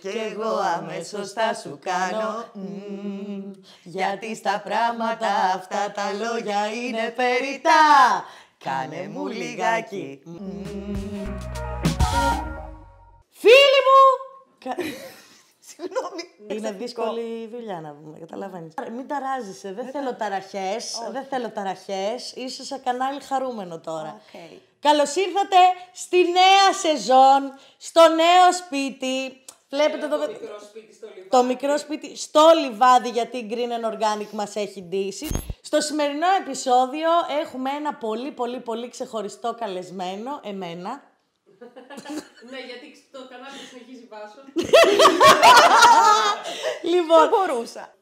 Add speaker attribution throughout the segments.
Speaker 1: και εγώ αμέσως θα σου κάνω γιατί στα πράγματα αυτά τα λόγια είναι περιτά. Κάνε μου λιγάκι. Φίλοι μου! Συγγνώμη. Είναι δύσκολη δουλειά να βγούμε, καταλαβαίνει. Μην ταράζεσαι, ε, ε, δεν θέλω ταραχές, Δεν θέλω ταραχές. Είσαι σε κανάλι χαρούμενο τώρα. Καλώς Καλώς ήρθατε στη νέα σεζόν, στο νέο σπίτι. Βλέπετε το, το, μικρό σπίτι στο λιβάδι. Το μικρό σπίτι στο λιβάδι γιατί Green and Organic μας έχει ντύσει. Στο σημερινό επεισόδιο έχουμε ένα πολύ πολύ πολύ ξεχωριστό καλεσμένο, εμένα, ναι, γιατί το κανάλι συνεχίζει βάσο. λοιπόν. Δεν μπορούσα.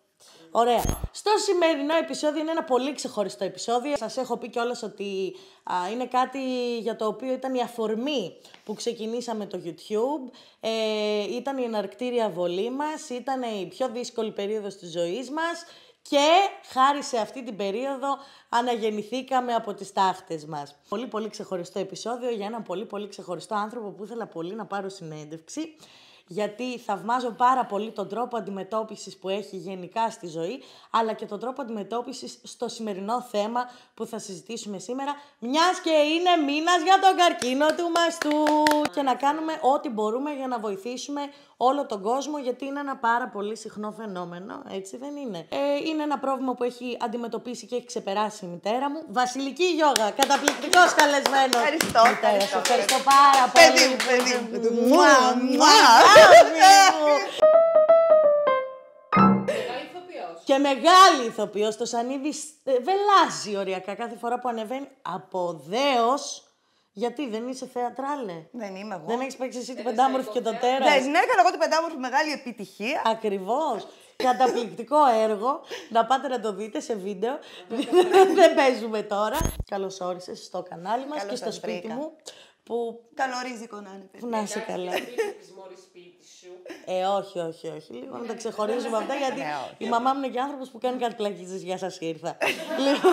Speaker 1: Ωραία. Στο σημερινό επεισόδιο είναι ένα πολύ ξεχωριστό επεισόδιο. Σας έχω πει κιόλας ότι α, είναι κάτι για το οποίο ήταν η αφορμή που ξεκινήσαμε το YouTube. Ε, ήταν η εναρκτήρια βολή μας, ήταν η πιο δύσκολη περίοδος της ζωής μας και χάρη σε αυτή την περίοδο αναγεννηθήκαμε από τις τάχτες μας. Πολύ πολύ ξεχωριστό επεισόδιο για έναν πολύ πολύ ξεχωριστό άνθρωπο που ήθελα πολύ να πάρω συνέντευξη γιατί θαυμάζω πάρα πολύ τον τρόπο αντιμετώπισης που έχει γενικά στη ζωή, αλλά και τον τρόπο αντιμετώπισης στο σημερινό θέμα που θα συζητήσουμε σήμερα, μιας και είναι μήνας για τον καρκίνο του μαστού και να κάνουμε ό,τι μπορούμε για να βοηθήσουμε όλο τον κόσμο, γιατί είναι ένα πάρα πολύ συχνό φαινόμενο, έτσι δεν είναι. Ε, είναι ένα πρόβλημα που έχει αντιμετωπίσει και έχει ξεπεράσει η μητέρα μου. Βασιλική Γιώγα, καταπληκτικός καλεσμένος. Ευχαριστώ. ευχαριστώ, ευχαριστώ. ευχαριστώ πάρα πολύ. Παιδί μου, Μουά, μουά. Και μεγάλη ηθοποιός, το Σανίδη ε, βελάζει οριακά κάθε φορά που ανεβαίνει Αποδέως. Γιατί δεν είσαι θεατράλε. Δεν είμαι εγώ. Δεν έχεις παίξει εσύ την πεντάμορφη και το τέρας. Δεν ναι, έκανα εγώ την πεντάμορφη μεγάλη επιτυχία. Ακριβώς. Καταπληκτικό έργο. Να πάτε να το δείτε σε βίντεο. δεν παίζουμε τώρα. Καλώς όρισες στο κανάλι μας και στο σπίτι μου. Που...
Speaker 2: Καλό ρίζικο να είναι. Να είσαι καλά.
Speaker 1: Ε, όχι, όχι, όχι. Λίγο να τα ε, ξεχωρίζουμε ε, αυτά, ε, γιατί η μαμά μου είναι και άνθρωπος που κάνει κάτι για Γεια σας, ήρθα. Λοιπόν.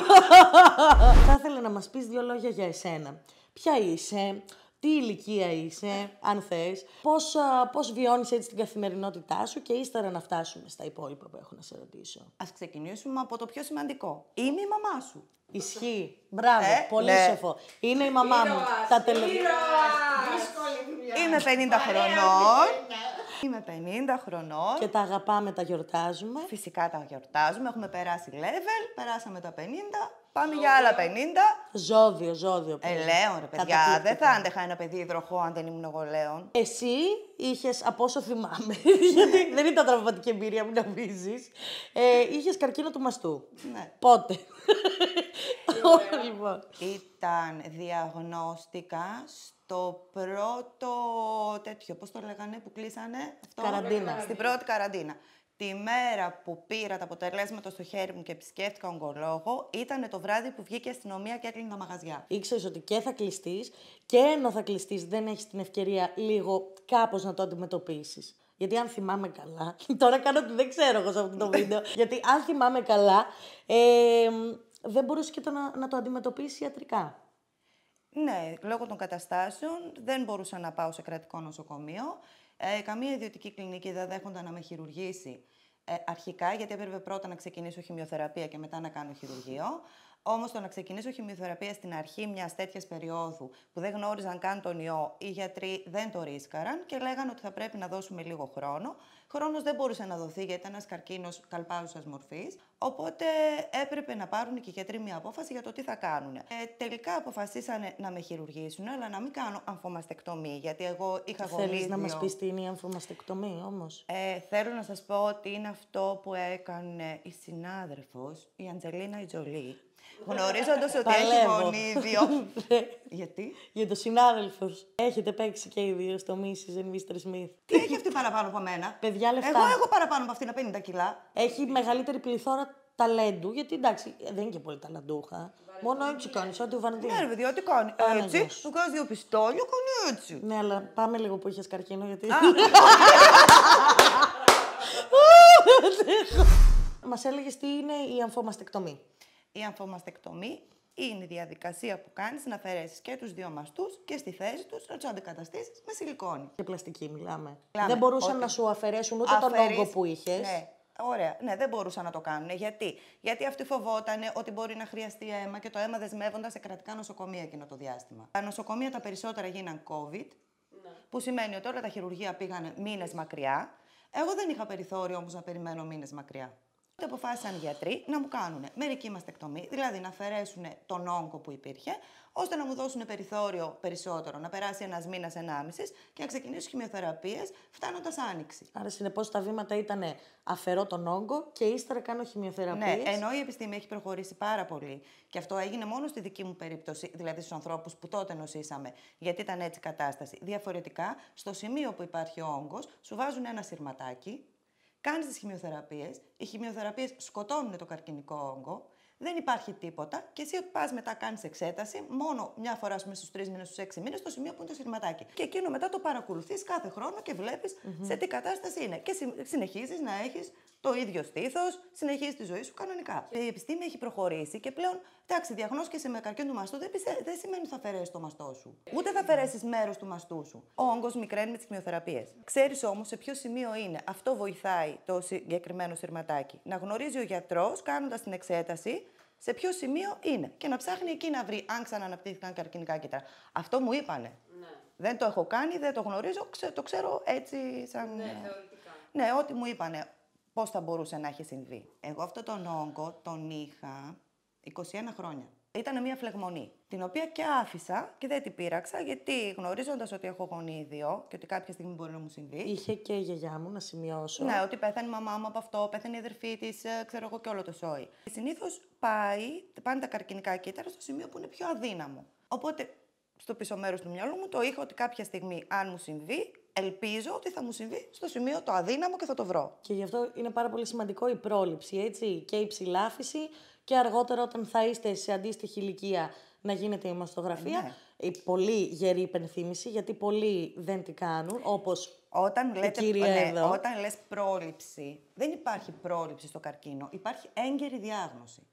Speaker 1: Θα ήθελα να μας πεις δύο λόγια για εσένα. Ποια είσαι, τι ηλικία είσαι, αν θες, πώς, πώς βιώνεις έτσι την καθημερινότητά σου και ύστερα να φτάσουμε στα υπόλοιπα που έχω να σε ρωτήσω.
Speaker 2: Ας ξεκινήσουμε από το πιο σημαντικό. Είμαι η μαμά σου.
Speaker 1: Ισχύει. Μπράβο. Ε, πολύ ναι. σοφό. Είναι η μαμά μου. Τα τελευταία. Είμαι 50 χρονών. Ναι, ναι, ναι. Είμαι 50 χρονών. Και τα αγαπάμε, τα γιορτάζουμε.
Speaker 2: Φυσικά τα γιορτάζουμε. Έχουμε περάσει level, περάσαμε τα 50. Πάμε για άλλα 50. Ζώδιο, ζώδιο. Ελέον, ρε παιδιά. Δεν θα άντεχα ένα παιδί υδροχό αν δεν ήμουν εγώ
Speaker 1: λέον. Εσύ είχες, από όσο θυμάμαι, ναι. γιατί δεν ήταν τραυματική εμπειρία, μην να Ε, είχες καρκίνο του μαστού. Ναι. Πότε.
Speaker 2: λοιπόν. Ήταν διαγνώστηκα στο πρώτο τέτοιο, πώς το λέγανε, που κλείσανε. Καραντίνα. Στην πρώτη καραντίνα. Τη μέρα που πήρα τα αποτελέσματα στο χέρι μου και επισκέφτηκα ογκολόγο, ήταν το βράδυ που βγήκε η αστυνομία
Speaker 1: και έκλεινε τα μαγαζιά. Ήξερες ότι και θα κλειστείς και ενώ θα κλειστείς, δεν έχεις την ευκαιρία λίγο κάπως να το αντιμετωπίσεις. Γιατί αν θυμάμαι καλά. Τώρα κάνω ότι δεν ξέρω εγώ σε αυτό το βίντεο. γιατί αν θυμάμαι καλά, ε, δεν μπορούσε και το να, να το αντιμετωπίσει ιατρικά.
Speaker 2: Ναι, λόγω των καταστάσεων δεν μπορούσα να πάω σε κρατικό νοσοκομείο. Ε, καμία ιδιωτική κλινική δεν δέχονταν να με χειρουργήσει. Ε, αρχικά, γιατί έπρεπε πρώτα να ξεκινήσω χημειοθεραπεία και μετά να κάνω χειρουργείο. Όμως το να ξεκινήσω χημειοθεραπεία στην αρχή μιας τέτοιας περίοδου που δεν γνώριζαν καν τον ιό, οι γιατροί δεν το ρίσκαραν και λέγανε ότι θα πρέπει να δώσουμε λίγο χρόνο. Χρόνος δεν μπορούσε να δοθεί γιατί ήταν ένας καρκίνος καλπάζουσας μορφής. Οπότε έπρεπε να πάρουν και οι γιατροί μια απόφαση για το τι θα κάνουν. Ε, τελικά αποφασίσανε να με χειρουργήσουν, αλλά να μην κάνω αμφωμαστεκτομή γιατί εγώ είχα γονεί. Θέλει να μας πεις
Speaker 1: τι είναι η αμφομαστεκτομή όμως. Ε, θέλω
Speaker 2: να σας πω ότι είναι αυτό που έκανε η συνάδελφος, η Αντζελίνα Ιτζολή. Γνωρίζοντα ότι έχει γονίδιο. Ναι.
Speaker 1: Γιατί? Για το συνάδελφος. Έχετε παίξει και οι δύο στο Μίση and Mr. Smith. Τι έχει αυτή παραπάνω από μένα. Παιδιά λεφτά. Εγώ έχω παραπάνω από αυτήν 50 κιλά. Έχει μεγαλύτερη πληθώρα ταλέντου, γιατί εντάξει, δεν είναι και πολύ ταλαντούχα. Μόνο έτσι κάνεις, ό,τι βαρδίζει. Ναι, παιδιά, ό,τι κάνει. Έτσι, σου κάνει δύο πιστόλια, κάνει έτσι. Ναι, αλλά πάμε λίγο που είχες καρκίνο, γιατί. Μας έλεγες τι είναι η αμφομαστεκτομή. Η αμφομαστεκτομή είναι
Speaker 2: η διαδικασία που κάνεις να αφαιρέσεις και τους δύο μαστού και στη θέση τους να τους αντικαταστήσεις με
Speaker 1: σιλικόνη. Και πλαστική μιλάμε. Δεν μπορούσαν να σου αφαιρέσουν ούτε Αφαιρείς... τον όγκο που είχες. Ναι.
Speaker 2: Ωραία. Ναι, δεν μπορούσαν να το κάνουν. Ναι, γιατί, Γιατί αυτοί φοβόταν, ότι μπορεί να χρειαστεί αίμα και το αίμα δεσμεύονταν σε κρατικά νοσοκομεία εκείνο το διάστημα. Τα νοσοκομεία τα περισσότερα γίναν COVID, ναι. που σημαίνει ότι όλα τα χειρουργεία πήγαν μήνες μακριά. Εγώ δεν είχα περιθώριο όμως να περιμένω μήνες μακριά το αποφάσισαν οι γιατροί να μου κάνουν μερική μαστεκτομή, δηλαδή να αφαιρέσουν τον όγκο που υπήρχε, ώστε να μου δώσουν περιθώριο περισσότερο, να περάσει ένας μήνας, ενάμιση και να ξεκινήσω χημειοθεραπείες φτάνοντας άνοιξη. Άρα, συνεπώς, τα βήματα ήταν αφαιρώ τον όγκο και ύστερα κάνω
Speaker 1: χημειοθεραπείε. Ναι, ενώ
Speaker 2: η επιστήμη έχει προχωρήσει πάρα πολύ. Και αυτό έγινε μόνο στη δική μου περίπτωση, δηλαδή στους ανθρώπους που τότε νοσήσαμε, γιατί ήταν έτσι κατάσταση. Διαφορετικά, στο σημείο που υπάρχει ο όγκος, σου βάζουν ένα σειρματάκι, κάνεις τις χημειοθεραπείες, οι χημειοθεραπείες σκοτώνουν το καρκινικό όγκο, δεν υπάρχει τίποτα και εσύ πας μετά κάνεις εξέταση μόνο μια φορά στους τρεις μήνες, στους έξι μήνες, στο σημείο που είναι το σχηματάκι. Και εκείνο μετά το παρακολουθείς κάθε χρόνο και βλεπει σε τι κατάσταση είναι. Και συνεχίζεις να έχεις το ίδιο στήθος, συνεχίζει τη ζωή σου κανονικά. Η επιστήμη έχει προχωρήσει και πλέον, εντάξει, διαγνώσκεσαι με καρκίνο του μαστού, δεν, δεν σημαίνει ότι θα αφαιρέσεις το μαστό σου. Ούτε θα αφαιρέσεις μέρος του μαστού σου. Ο όγκος μικραίνει με τις χημειοθεραπείες. Ξέρεις όμως σε ποιο σημείο είναι. Αυτό βοηθάει το συγκεκριμένο σειρματάκι. Να γνωρίζει ο γιατρός, κάνοντας την εξέταση, σε ποιο σημείο είναι. Και να ψάχνει εκεί να βρει αν ξαναναπτύχθηκαν καρκινικά κύτταρα. Αυτό μου είπανε. Ναι. Δεν το έχω κάνει, δεν το γνωρίζω, το ξέρω έτσι σαν. Ναι, θεωρητικά. Ναι, ό,τι μου είπανε πώς θα μπορούσε να έχει συμβεί. Εγώ αυτό τον όγκο τον είχα 21 χρόνια. Ήταν μια φλεγμονή, την οποία και άφησα και δεν την πείραξα, γιατί γνωρίζοντας ότι έχω γονίδιο και ότι κάποια στιγμή μπορεί να μου συμβεί. Είχε και η γιαγιά μου να σημειώσω. Ναι, ότι πέθανε η μαμά μου από αυτό, πέθανε η αδερφή της, ε, ξέρω εγώ και όλο το σόι. Συνήθως πάει, πάνε τα καρκινικά κύτταρα στο σημείο που είναι πιο αδύναμο. Οπότε στο πίσω μέρος του μυαλού μου το είχα ότι κάποια στιγμή, αν μου
Speaker 1: συμβεί, ελπίζω ότι θα μου συμβεί στο σημείο το αδύναμο και θα το βρω. Και γι' αυτό είναι πάρα πολύ σημαντικό η πρόληψη, έτσι, και η ψηλάφιση και αργότερα όταν θα είστε σε αντίστοιχη ηλικία να γίνεται η μαστογραφία. Ναι. Η πολύ γερή υπενθύμηση, γιατί πολλοί δεν τη κάνουν, όπως όταν, λέτε, ναι, εδώ. όταν
Speaker 2: λες πρόληψη, δεν υπάρχει πρόληψη στο καρκίνο, υπάρχει έγκαιρη διάγνωση.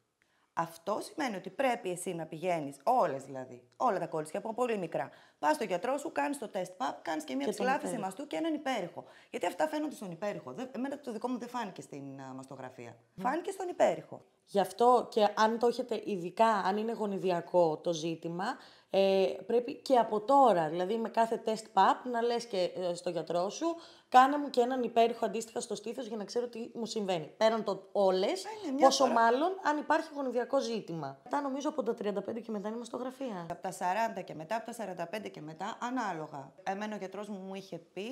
Speaker 2: Αυτό σημαίνει ότι πρέπει εσύ να πηγαίνεις, όλες δηλαδή, όλα τα και από πολύ μικρά, Πας στο γιατρό σου, κάνεις το τεστ παπ, κάνεις και μια ψηλάφιση μαστού και έναν υπέρηχο. Γιατί αυτά φαίνονται στον υπέρηχο. Εμένα το δικό μου δεν φάνηκε στην μαστογραφία. Mm.
Speaker 1: Φάνηκε στον υπέρηχο. Γι' αυτό και αν το έχετε ειδικά, αν είναι γονιδιακό το ζήτημα, ε, πρέπει και από τώρα, δηλαδή με κάθε τεστ παπ, να λες και ε, στο γιατρό σου, κάνε μου και έναν υπέρηχο αντίστοιχα στο στήθος για να ξέρω τι μου συμβαίνει. Πέραν το όλες, ε, ναι, πόσο φορά. μάλλον αν υπάρχει γονιδιακό ζήτημα. Μετά νομίζω από τα 35
Speaker 2: και μετά είναι μαστογραφία. Από τα 40 και μετά, από τα 45 και μετά, ανάλογα. Εμένα ο γιατρός μου μου είχε πει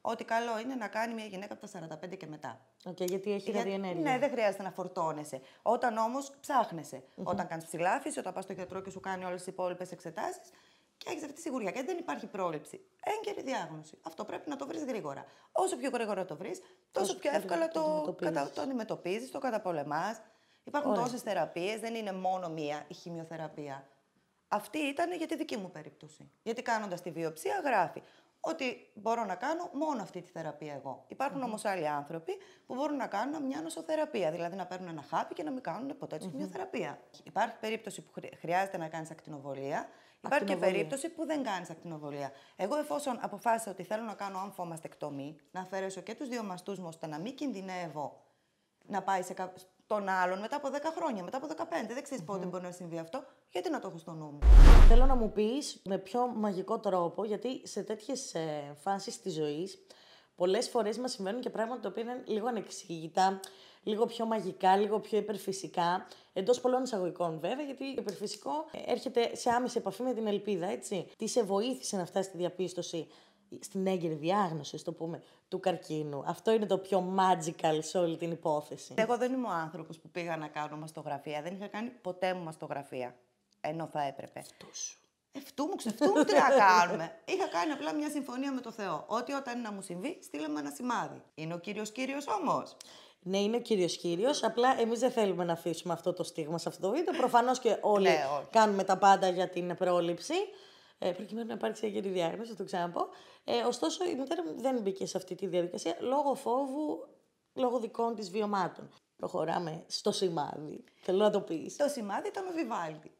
Speaker 2: ότι καλό είναι να κάνει μια γυναίκα από τα 45 και μετά. Okay, γιατί έχει Για... ενέργεια. Ναι, δεν χρειάζεται να φορτώνεσαι. Όταν όμως Όταν κάνεις ψηλάφιση, όταν πας στο γιατρό και σου κάνει όλες τις υπόλοιπες εξετάσεις και έχεις αυτή τη σιγουριά. Και δεν υπάρχει πρόληψη. Έγκαιρη διάγνωση. Αυτό πρέπει να το βρεις γρήγορα. Όσο πιο γρήγορα το βρεις, τόσο πιο εύκολα το, το αντιμετωπίζει, το, το καταπολεμάς. Υπάρχουν τόσες θεραπείες, δεν είναι μόνο μία η χημειοθεραπεία. Αυτή ήταν για τη δική μου περίπτωση. Γιατί κάνοντας τη βιοψία γράφει ότι μπορώ να κάνω μόνο αυτή τη θεραπεία εγώ. Υπάρχουν όμως άλλοι άνθρωποι που μπορούν να κάνουν μια νοσοθεραπεία, δηλαδή να παίρνουν ένα χάπι και να μην κάνουν ποτέ τέτοια mm Υπάρχει περίπτωση που χρειάζεται να κάνεις ακτινοβολία. Υπάρχει και περίπτωση που δεν κάνεις ακτινοβολία. Εγώ, εφόσον αποφάσισα ότι θέλω να κάνω αμφομαστεκτομή, να αφαιρέσω και τους δύο μαστούς μου ώστε να μην κινδυνεύω να πάει σε κα... τον άλλον μετά από 10 χρόνια, μετά από 15. Δεν ξερει πότε μπορεί να συμβεί αυτό. Γιατί να
Speaker 1: το έχω στο νου μου. Θέλω να μου πεις με πιο μαγικό τρόπο, γιατί σε τέτοιες φάσεις της ζωής πολλές φορές μας συμβαίνουν και πράγματα τα οποία είναι λίγο ανεξήγητα, λίγο πιο μαγικά, λίγο πιο υπερφυσικά. Εντός πολλών εισαγωγικών βέβαια, γιατί το υπερφυσικό ε, έρχεται σε άμεση επαφή με την ελπίδα, έτσι. Τι σε βοήθησε να φτάσεις στη διαπίστωση στην έγκαιρη διάγνωση, το πούμε, του καρκίνου. Αυτό είναι το πιο magical σε όλη την υπόθεση. Εγώ
Speaker 2: δεν είμαι ο άνθρωπος που πήγα να κάνω μαστογραφία. Δεν είχα κάνει ποτέ μου μαστογραφία. Ενώ θα έπρεπε. σου. Ευτού μου, ξεφτού μου, τι να κάνουμε. Είχα κάνει απλά μια συμφωνία με το
Speaker 1: Θεό. Ότι όταν να μου συμβεί, στείλαμε ένα σημάδι. Είναι ο κύριος κύριος όμως. Ναι, είναι ο κύριος κύριος. Απλά εμείς δεν θέλουμε να αφήσουμε αυτό το στίγμα σε αυτό το βίντεο. Προφανώς και όλοι ναι, κάνουμε τα πάντα για την πρόληψη. Ε, προκειμένου να υπάρξει έγκαιρη διάγνωση, το ξαναπώ. Ε, ωστόσο, η μητέρα μου δεν μπήκε σε αυτή τη διαδικασία λόγω φόβου, λόγω δικών της βιωμάτων. Προχωράμε στο σημάδι. Θέλω να το πεις. Το σημάδι ήταν ο Βιβάλτη.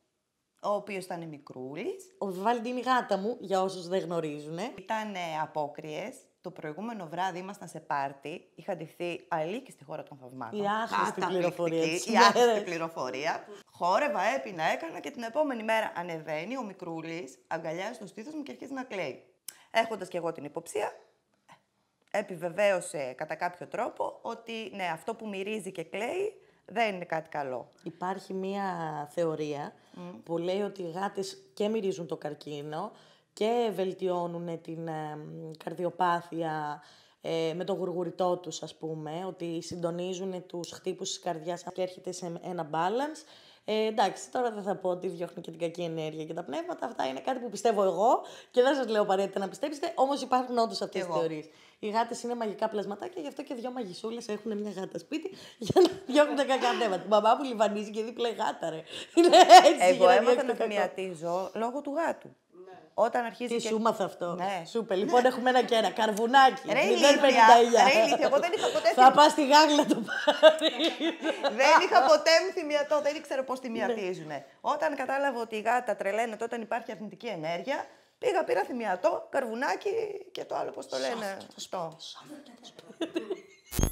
Speaker 1: Ο οποίος ήταν μικρούλης. Ο Βιβάλτη είναι η γάτα μου, για όσους δεν γνωρίζουν. Ήταν ε,
Speaker 2: απόκριες. Το προηγούμενο βράδυ ήμασταν σε πάρτι. Είχα ντυθεί αλήκη στη χώρα των θαυμάτων. Η άχρηστη πληροφορία. Η άχρηστη πληροφορία. Χόρευα, έπεινα, έκανα και την επόμενη μέρα ανεβαίνει ο μικρούλης, αγκαλιάζει το στήθος μου και αρχίζει να κλαίει. Έχοντας και εγώ την υποψία, επιβεβαίωσε κατά κάποιο τρόπο ότι ναι, αυτό που μυρίζει
Speaker 1: και κλαίει δεν είναι κάτι καλό. Υπάρχει μία θεωρία που λέει ότι οι γάτες και μυρίζουν το καρκίνο και βελτιώνουν την ε, καρδιοπάθεια ε, με το γουργουριτό τους, ας πούμε, ότι συντονίζουν τους χτύπους της καρδιάς και έρχεται σε ένα balance ε, εντάξει, τώρα δεν θα πω ότι διώχνει και την κακή ενέργεια και τα πνεύματα. Αυτά είναι κάτι που πιστεύω εγώ και δεν σας λέω απαραίτητα να πιστέψετε. Όμως υπάρχουν όντως αυτές τι θεωρίες. Οι γάτες είναι μαγικά πλασματάκια, γι' αυτό και δύο μαγισούλε έχουν μια γάτα σπίτι για να διώχνουν τα κακά πνεύματα. Την μαμά μου λιβανίζει και δίπλα γάτα, ρε. Είναι έτσι, εγώ έμαθα να θυμιατίζω λόγω του γάτου. Ναι. Όταν αρχίζει. Τι και... σου αυτό. Ναι. Σούπε. Λοιπόν, έχουμε ένα και ένα. Καρβουνάκι. Ρε ηλίθεια. Εγώ δεν είχα ποτέ. Θα πας στη Γάγλα το πάρει.
Speaker 2: δεν είχα ποτέ θυμιατό. Δεν ήξερα πώς θυμιατίζουν. Ναι. Όταν κατάλαβα ότι η γάτα τρελαίνεται όταν υπάρχει αρνητική ενέργεια, πήγα, πήρα θυμιατό, καρβουνάκι και το άλλο, πώς το λένε.
Speaker 1: Σωστό.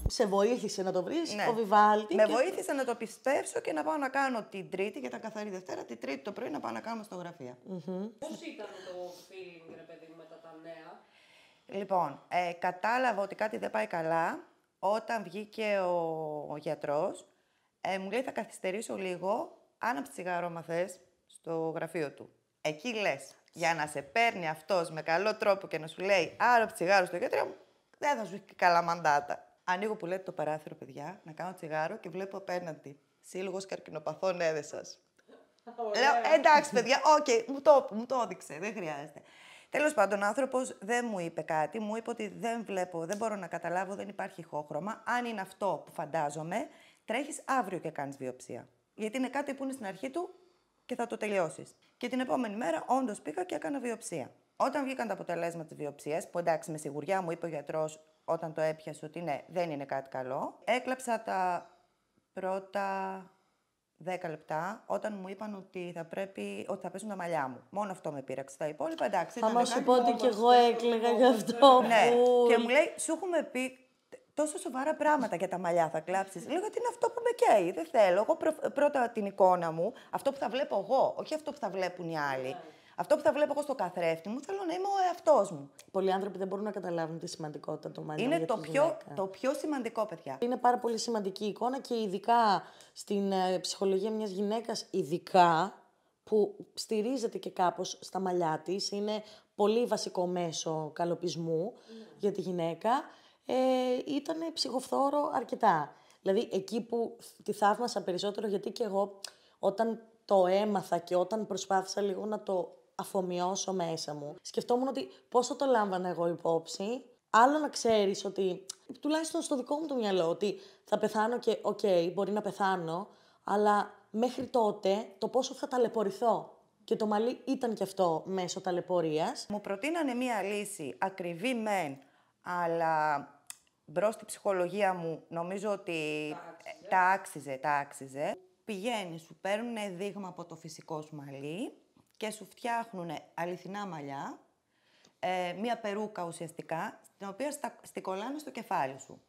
Speaker 1: Σε βοήθησε να το βρεις, ναι. ο Βιβάλτη. Με και... βοήθησε
Speaker 2: να το πιστέψω και να πάω να κάνω την Τρίτη, γιατί ήταν καθαρή Δευτέρα, την Τρίτη το πρωί να πάω να κανω στο μαστογραφία. Mm-hmm.
Speaker 1: Πώς ήταν το feeling, ρε παιδί μου, μετά τα νέα.
Speaker 2: Λοιπόν, ε, κατάλαβα ότι κάτι δεν πάει καλά όταν βγήκε ο, ο γιατρός. Ε, μου λέει θα καθυστερήσω λίγο, άναψε τσιγάρο, μα θες, στο γραφείο του. Εκεί λες, για να σε παίρνει αυτός με καλό τρόπο και να σου λέει άρα τσιγάρο στο γιατρό μου, δεν θα σου έχει καλά μαντάτα. Ανοίγω που λέτε το παράθυρο, παιδιά, να κάνω τσιγάρο και βλέπω απέναντι. Σύλλογος καρκινοπαθών έδεσα. Ε, Λέω, εντάξει, παιδιά, οκ, okay, μου, το, μου το έδειξε, δεν χρειάζεται. Τέλος πάντων, ο άνθρωπος δεν μου είπε κάτι. Μου είπε ότι δεν βλέπω, δεν μπορώ να καταλάβω, δεν υπάρχει ηχόχρωμα. Αν είναι αυτό που φαντάζομαι, τρέχεις αύριο και κάνεις βιοψία. Γιατί είναι κάτι που είναι στην αρχή του και θα το τελειώσεις. Και την επόμενη μέρα, όντως πήγα και έκανα βιοψία. Όταν βγήκαν τα αποτελέσματα της βιοψίας, που εντάξει με σιγουριά μου είπε ο γιατρός όταν το έπιασε ότι ναι, δεν είναι κάτι καλό. Έκλαψα τα πρώτα 10 λεπτά όταν μου είπαν ότι θα, πρέπει, ότι θα πέσουν τα μαλλιά μου. Μόνο αυτό με πείραξε. Τα υπόλοιπα εντάξει. Θα σου πω ότι και εγώ έκλαιγα γι' ναι. αυτό. ναι. Και μου λέει, σου έχουμε πει τόσο σοβαρά πράγματα για τα μαλλιά θα κλάψεις. Λέω γιατί είναι αυτό που με καίει. Δεν θέλω. Εγώ πρώτα την εικόνα μου, αυτό που θα βλέπω εγώ, όχι αυτό που θα
Speaker 1: βλέπουν οι άλλοι. Ναι. Αυτό που θα βλέπω εγώ στο καθρέφτη μου, θέλω να είμαι ο εαυτός μου. Πολλοί άνθρωποι δεν μπορούν να καταλάβουν τη σημαντικότητα των μαλλιών. Είναι το πιο, το πιο σημαντικό, παιδιά. Είναι πάρα πολύ σημαντική εικόνα και ειδικά στην ε, ψυχολογία μιας γυναίκας, ειδικά που στηρίζεται και κάπως στα μαλλιά της, είναι πολύ βασικό μέσο καλοπισμού για τη γυναίκα, ε, ήταν ψυχοφθόρο αρκετά. Δηλαδή, εκεί που τη θαύμασα περισσότερο, γιατί και εγώ όταν το έμαθα και όταν προσπάθησα λίγο να το αφομοιώσω μέσα μου. Σκεφτόμουν ότι πόσο το λάμβανα εγώ υπόψη. Άλλο να ξέρεις ότι, τουλάχιστον στο δικό μου το μυαλό, ότι θα πεθάνω και οκ, μπορεί να πεθάνω, αλλά μέχρι τότε το πόσο θα ταλαιπωρηθώ. Και το μαλλί ήταν και αυτό μέσω ταλαιπωρίας. Μου προτείνανε μία λύση ακριβή
Speaker 2: μεν, αλλά μπρος στη ψυχολογία μου νομίζω ότι τα άξιζε, τα άξιζε. Πηγαίνεις, σου παίρνουν δείγμα από το φυσικό σου μαλλί, και σου φτιάχνουν αληθινά μαλλιά, ε, μία περούκα ουσιαστικά, στην οποία στα, στικολάνε στο κεφάλι σου.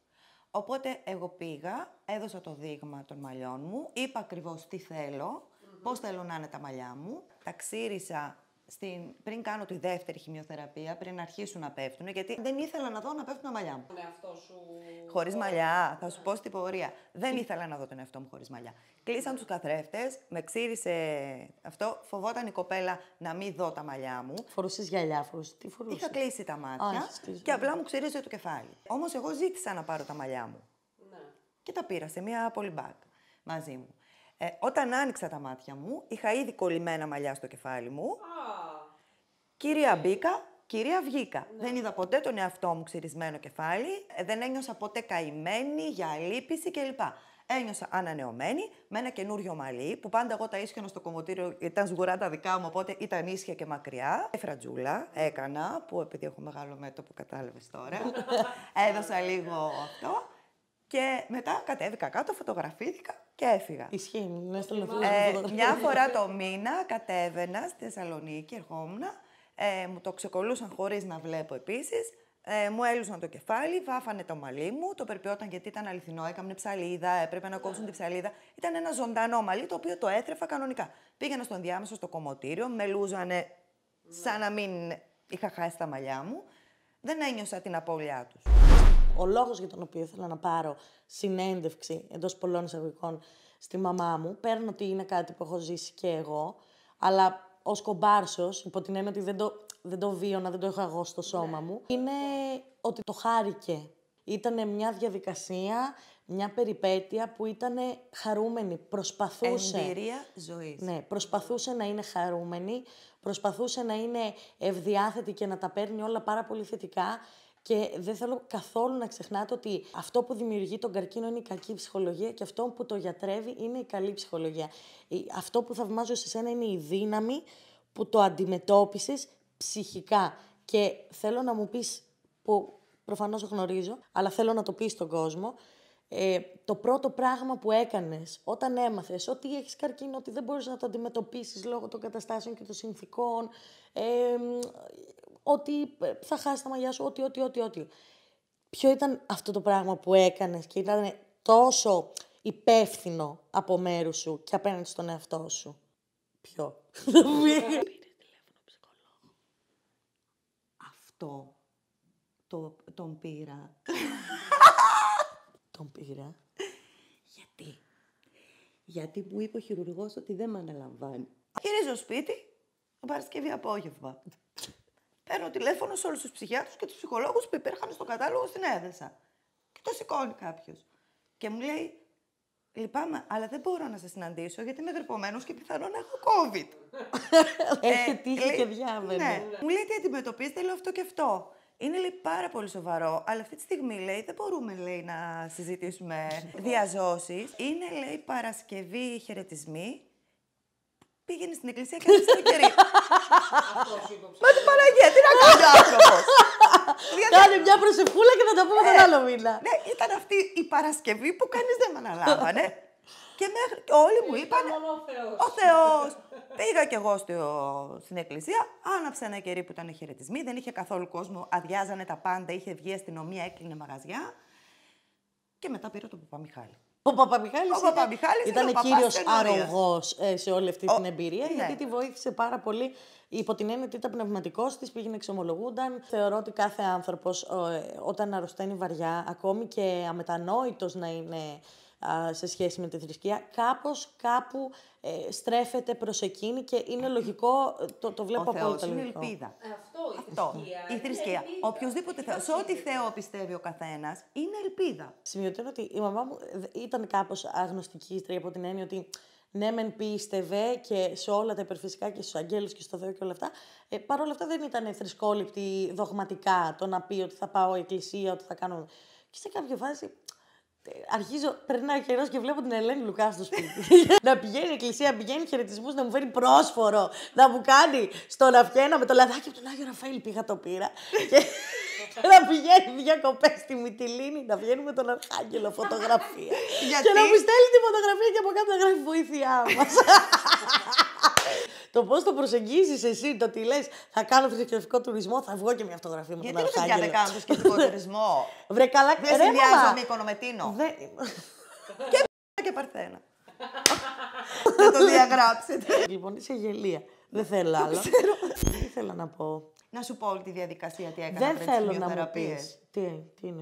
Speaker 2: Οπότε εγώ πήγα, έδωσα το δείγμα των μαλλιών μου, είπα ακριβώς τι θέλω, πώς θέλω να είναι τα μαλλιά μου, τα ξύρισα στην, πριν κάνω τη δεύτερη χημειοθεραπεία, πριν αρχίσουν να πέφτουν, γιατί δεν ήθελα να δω να πέφτουν τα μαλλιά μου. Με αυτό σου. Χωρίς μαλλιά, θα σου ναι. πω στην πορεία. Δεν ήθελα να δω τον εαυτό μου χωρίς μαλλιά. Κλείσαν τους καθρέφτες, με ξύρισε αυτό. Φοβόταν η κοπέλα να μην δω τα μαλλιά μου. Φορούσες γυαλιά, φορούσες Τι Είχα κλείσει τα μάτια και απλά μου ξύριζε το κεφάλι. Όμως εγώ ζήτησα να πάρω τα μαλλιά μου. Ναι. Και τα πήρα σε μία πολυμπάκ μαζί μου. Ε, όταν άνοιξα τα μάτια μου, είχα ήδη κολλημένα μαλλιά στο κεφάλι μου. Α, Κυρία μπήκα, κυρία βγήκα. Ναι. Δεν είδα ποτέ τον εαυτό μου ξυρισμένο κεφάλι, ε, δεν ένιωσα ποτέ καημένη για λύπηση κλπ. Ένιωσα ανανεωμένη, με ένα καινούριο μαλλί, που πάντα εγώ τα ίσχυνα στο κομμωτήριο, ήταν σγουρά τα δικά μου, οπότε ήταν ίσια και μακριά. Ε, φρατζούλα έκανα, που επειδή έχω μεγάλο μέτωπο, κατάλαβες τώρα. Έδωσα λίγο αυτό. Και μετά κατέβηκα κάτω, φωτογραφήθηκα και έφυγα. Ισχύει, μου λε ε, Μια φορά το μήνα κατέβαινα στη Θεσσαλονίκη, ερχόμουν. Ε, μου το ξεκολούσαν χωρίς να βλέπω επίσης. Ε, μου έλουσαν το κεφάλι, βάφανε το μαλλί μου, το περπιόταν γιατί ήταν αληθινό, έκαμνε ψαλίδα, έπρεπε να κόψουν τη ψαλίδα. Ήταν ένα ζωντανό μαλλί το οποίο το έτρεφα κανονικά. Πήγαινα στον διάμεσο στο κομμωτήριο, με σαν να μην είχα χάσει τα μαλλιά μου. Δεν ένιωσα
Speaker 1: την απώλειά τους. Ο λόγος για τον οποίο ήθελα να πάρω συνέντευξη εντός πολλών εισαγωγικών στη μαμά μου, παίρνω ότι είναι κάτι που έχω ζήσει και εγώ, αλλά ως κομπάρσος, υπό την έννοια ότι δεν το, δεν το βίωνα, δεν το έχω εγώ στο σώμα ναι. μου, είναι ότι το χάρηκε. Ήταν μια διαδικασία, μια περιπέτεια που ήταν χαρούμενη. Προσπαθούσε. Εμπειρία ζωής. Ναι, προσπαθούσε να είναι χαρούμενη, προσπαθούσε να είναι ευδιάθετη και να τα παίρνει όλα πάρα πολύ θετικά και δεν θέλω καθόλου να ξεχνάτε ότι αυτό που δημιουργεί τον καρκίνο είναι η κακή ψυχολογία και αυτό που το γιατρεύει είναι η καλή ψυχολογία. Αυτό που θαυμάζω σε σένα είναι η δύναμη που το αντιμετώπισες ψυχικά. Και θέλω να μου πεις, που προφανώς γνωρίζω, αλλά θέλω να το πεις στον κόσμο, ε, το πρώτο πράγμα που έκανες όταν έμαθες ότι έχεις καρκίνο, ότι δεν μπορείς να το αντιμετωπίσεις λόγω των καταστάσεων και των συνθήκων, ε, ότι ε, θα χάσει τα μαγιά σου, ότι, ότι, ότι, ότι. Ποιο ήταν αυτό το πράγμα που έκανες και ήταν τόσο υπεύθυνο από μέρους σου και απέναντι στον εαυτό σου. Ποιο. Πήρε τηλέφωνο ψυχολόγος. Αυτό
Speaker 2: το, τον πήρα. τον πήρα. Γιατί. Γιατί μου είπε ο χειρουργός ότι δεν με αναλαμβάνει. Γυρίζω σπίτι, Παρασκευή απόγευμα. Παίρνω τηλέφωνο σε όλους τους ψυχιάτρους και τους ψυχολόγους που υπήρχαν στον κατάλογο στην Έδεσα. Και το σηκώνει κάποιος. Και μου λέει, Λυπάμαι, αλλά δεν μπορώ να σε συναντήσω γιατί είμαι γρυπωμένο και πιθανόν να έχω COVID. Έχει ε, τύχει και διάβαινε. Ναι. Μου λέει τι αντιμετωπίζετε, λέω αυτό και αυτό. Είναι λέει, πάρα πολύ σοβαρό, αλλά αυτή τη στιγμή λέει, δεν μπορούμε λέει, να συζητήσουμε διαζώσεις. Είναι λέει Παρασκευή χαιρετισμοί πήγαινε στην εκκλησία και στην σνίκερι. Μα την Παναγία, τι να κάνει ο άνθρωπο. Κάνει μια προσευχούλα και θα το πούμε τον ε, άλλο μήνα. Ναι, ήταν αυτή η Παρασκευή που κανείς δεν με αναλάβανε. Και μέχρι, όλοι μου ε, είπαν.
Speaker 1: Ο Θεός. Πήγα κι
Speaker 2: εγώ στην εκκλησία, άναψε ένα κερί που ήταν χαιρετισμοί, δεν είχε καθόλου κόσμο, αδειάζανε τα πάντα, είχε βγει αστυνομία, έκλεινε μαγαζιά. Και μετά πήρα
Speaker 1: τον Παπα Μιχάλη.
Speaker 2: Ο Παπαμιχάλης
Speaker 1: ο ήταν, κύριο αρρωγό ε, σε όλη αυτή την εμπειρία, ναι. γιατί τη βοήθησε πάρα πολύ. Υπό την έννοια ότι ήταν πνευματικός της, πήγαινε εξομολογούνταν. Θεωρώ ότι κάθε άνθρωπος ε, όταν αρρωσταίνει βαριά, ακόμη και αμετανόητος να είναι σε σχέση με τη θρησκεία, κάπως, κάπου ε, στρέφεται προς εκείνη και είναι λογικό, το, το βλέπω από όλο είναι ελπίδα. Ε, αυτό, η Αυτό. θρησκεία. Η Οποιοδήποτε Θεό. Σε ό,τι Θεό πιστεύει ο καθένας, είναι ελπίδα. Σημειωτέν ότι η μαμά μου ε, ήταν κάπως αγνωστική από την έννοια ότι ναι, μεν πίστευε και σε όλα τα υπερφυσικά και στους αγγέλους και στο Θεό και όλα αυτά. Ε, Παρ' όλα αυτά δεν ήταν θρησκόληπτη δογματικά το να πει ότι θα πάω εκκλησία, ότι θα κάνω. Και σε κάποια φάση Αρχίζω, περνάει καιρός και βλέπω την Ελένη Λουκά στο σπίτι. να πηγαίνει η εκκλησία, να πηγαίνει χαιρετισμούς, να μου φέρει πρόσφορο, να μου κάνει στον να με το λαδάκι από τον Άγιο Ραφαήλ. Πήγα το πήρα. και να πηγαίνει διακοπέ στη Μυτιλίνη, να βγαίνει με τον Αρχάγγελο φωτογραφία. Και να μου στέλνει τη φωτογραφία και από κάτω να γράφει βοήθειά μας. Το πώς το προσεγγίζεις εσύ, το τι λες, θα κάνω θρησκευτικό τουρισμό, θα βγω και μια αυτογραφή μου τον Γιατί Αρχάγγελο. Γιατί κάνω θρησκευτικό τουρισμό. Βρε καλά, Δεν συνδυάζω με Τίνο. Και και και Παρθένα. Θα το διαγράψετε. Λοιπόν, είσαι γελία. Δεν θέλω άλλο. Τι θέλω να πω.
Speaker 2: Να σου πω όλη τη διαδικασία τι έκανα Δεν θέλω να μου πεις.
Speaker 1: Τι, τι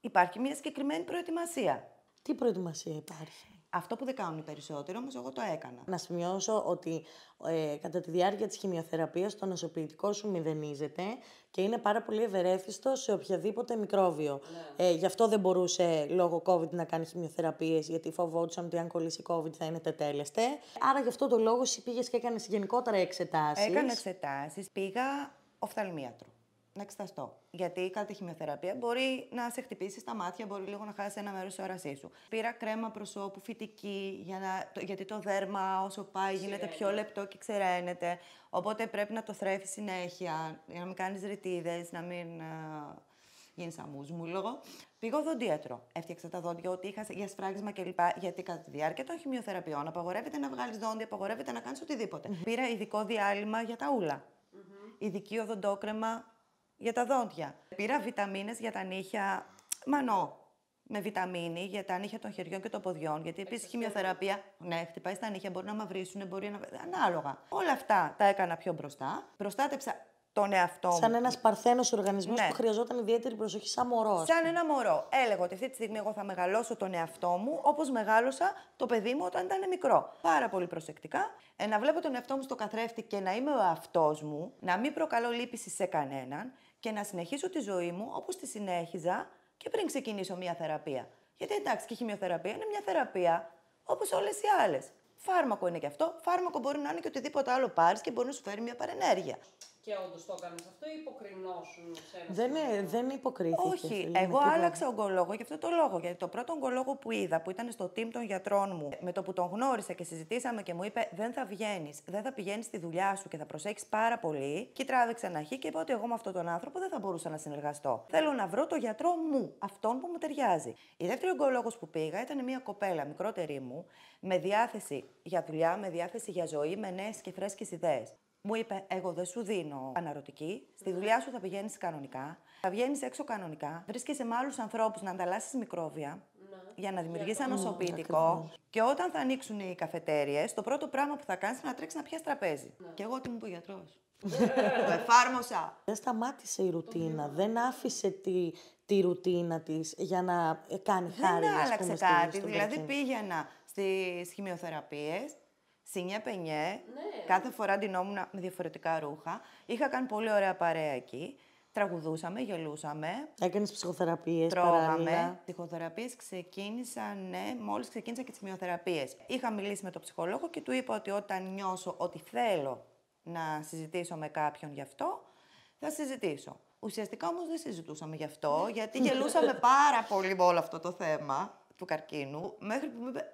Speaker 2: Υπάρχει μια συγκεκριμένη προετοιμασία. Τι προετοιμασία
Speaker 1: υπάρχει. Αυτό που δεν κάνουν οι περισσότεροι, όμως εγώ το έκανα. Να σημειώσω ότι ε, κατά τη διάρκεια της χημειοθεραπείας το νοσοποιητικό σου μηδενίζεται και είναι πάρα πολύ ευερέθιστο σε οποιαδήποτε μικρόβιο. Ναι. Ε, γι' αυτό δεν μπορούσε λόγω COVID να κάνει χημειοθεραπείες, γιατί φοβόντουσαν ότι αν κολλήσει COVID θα είναι τετέλεστε. Άρα γι' αυτό το λόγο πήγες και έκανες γενικότερα εξετάσεις. Έκανα εξετάσεις. Πήγα οφθαλμίατρο να εξεταστώ. Γιατί
Speaker 2: κάθε τη χημειοθεραπεία μπορεί να σε χτυπήσει στα μάτια, μπορεί λίγο να χάσει ένα μέρος της όρασής σου. Πήρα κρέμα προσώπου φυτική, για να... γιατί το δέρμα όσο πάει γίνεται πιο λεπτό και ξεραίνεται. Οπότε πρέπει να το θρέφεις συνέχεια, για να μην κάνεις ρητίδες, να μην ε, γίνεις αμούσμουλογο. Πήγα δοντίατρο. Έφτιαξα τα δόντια ότι είχα για σφράγισμα κλπ. Γιατί κατά τη διάρκεια των χημειοθεραπείων απαγορεύεται να βγάλεις δόντια, απαγορεύεται να κάνεις οτιδήποτε. Mm-hmm. Πήρα ειδικό διάλειμμα για τα ουλα Ειδική οδοντόκρεμα για τα δόντια. Πήρα βιταμίνες για τα νύχια μανό. Με βιταμίνη για τα νύχια των χεριών και των ποδιών. Γιατί επίσης η χημειοθεραπεία, ναι, χτυπάει στα νύχια, μπορεί να μαυρίσουν, μπορεί να. ανάλογα. Όλα αυτά τα έκανα πιο μπροστά. Προστάτεψα τον εαυτό
Speaker 1: μου. Σαν ένας παρθένος οργανισμός ναι. που
Speaker 2: χρειαζόταν ιδιαίτερη προσοχή, σαν μωρός. Σαν ένα μωρό. Έλεγα ότι αυτή τη στιγμή εγώ θα μεγαλώσω τον εαυτό μου όπως μεγάλωσα το παιδί μου όταν ήταν μικρό. Πάρα πολύ προσεκτικά. Ε, να βλέπω τον εαυτό μου στο καθρέφτη και να είμαι ο εαυτός μου, να μην προκαλώ λύπηση σε κανέναν και να συνεχίσω τη ζωή μου όπως τη συνέχιζα και πριν ξεκινήσω μια θεραπεία. Γιατί εντάξει και η χημειοθεραπεία είναι μια θεραπεία όπως όλες οι άλλες. Φάρμακο είναι και αυτό, φάρμακο μπορεί να είναι και οτιδήποτε άλλο πάρεις και μπορεί να σου φέρει μια παρενέργεια
Speaker 1: και όντως το έκανες αυτό, ή υποκρινώσουν σε δεν, ναι, δεν υποκρίθηκες. Όχι, εγώ άλλαξα
Speaker 2: ογκολόγο για αυτό το λόγο. Γιατί το πρώτο ογκολόγο που είδα, που ήταν στο team των γιατρών μου, με το που τον γνώρισα και συζητήσαμε και μου είπε: Δεν θα βγαίνεις, δεν θα πηγαίνεις στη δουλειά σου και θα προσέχεις πάρα πολύ. Και τράβηξε να και είπα ότι εγώ με αυτόν τον άνθρωπο δεν θα μπορούσα να συνεργαστώ. Θέλω να βρω τον γιατρό μου, αυτόν που μου ταιριάζει. Η δεύτερη ογκολόγο που πήγα ήταν μια κοπέλα μικρότερη μου, με διάθεση για δουλειά, με διάθεση για ζωή, με νέες και φρέσκες ιδέες μου είπε: Εγώ δεν σου δίνω αναρωτική. Στη δουλειά σου θα πηγαίνεις κανονικά. Θα βγαίνεις έξω κανονικά. Βρίσκεσαι με άλλους ανθρώπους να ανταλλάσσεις μικρόβια ναι. για να δημιουργήσει ανοσοποιητικό. Ναι, Και όταν θα ανοίξουν οι καφετέρειε, το πρώτο πράγμα που θα κάνεις είναι να τρέξεις να πιάσεις τραπέζι.
Speaker 1: Ναι. Και εγώ τι μου είπε ο γιατρός. Το
Speaker 2: εφάρμοσα.
Speaker 1: Δεν σταμάτησε η ρουτίνα. Δεν άφησε τη, τη ρουτίνα της για να ε, κάνει χάρη. Δεν άλλαξε κάτι. Δηλαδή
Speaker 2: πήγαινα στις χημειοθεραπείες, σινιε Πενιέ. Ναι. Κάθε φορά ντυνόμουν με διαφορετικά ρούχα. Είχα κάνει πολύ ωραία παρέα εκεί. Τραγουδούσαμε, γελούσαμε.
Speaker 1: Έκανες ψυχοθεραπείες. Τρώγαμε.
Speaker 2: Ψυχοθεραπείε ξεκίνησαν, ναι, μόλις ξεκίνησα και τις μειοθεραπείε. Είχα μιλήσει με τον ψυχολόγο και του είπα ότι όταν νιώσω ότι θέλω να συζητήσω με κάποιον γι' αυτό, θα συζητήσω. Ουσιαστικά όμως δεν συζητούσαμε γι' αυτό, ναι. γιατί γελούσαμε πάρα πολύ με όλο αυτό το θέμα του καρκίνου, μέχρι που μου είπε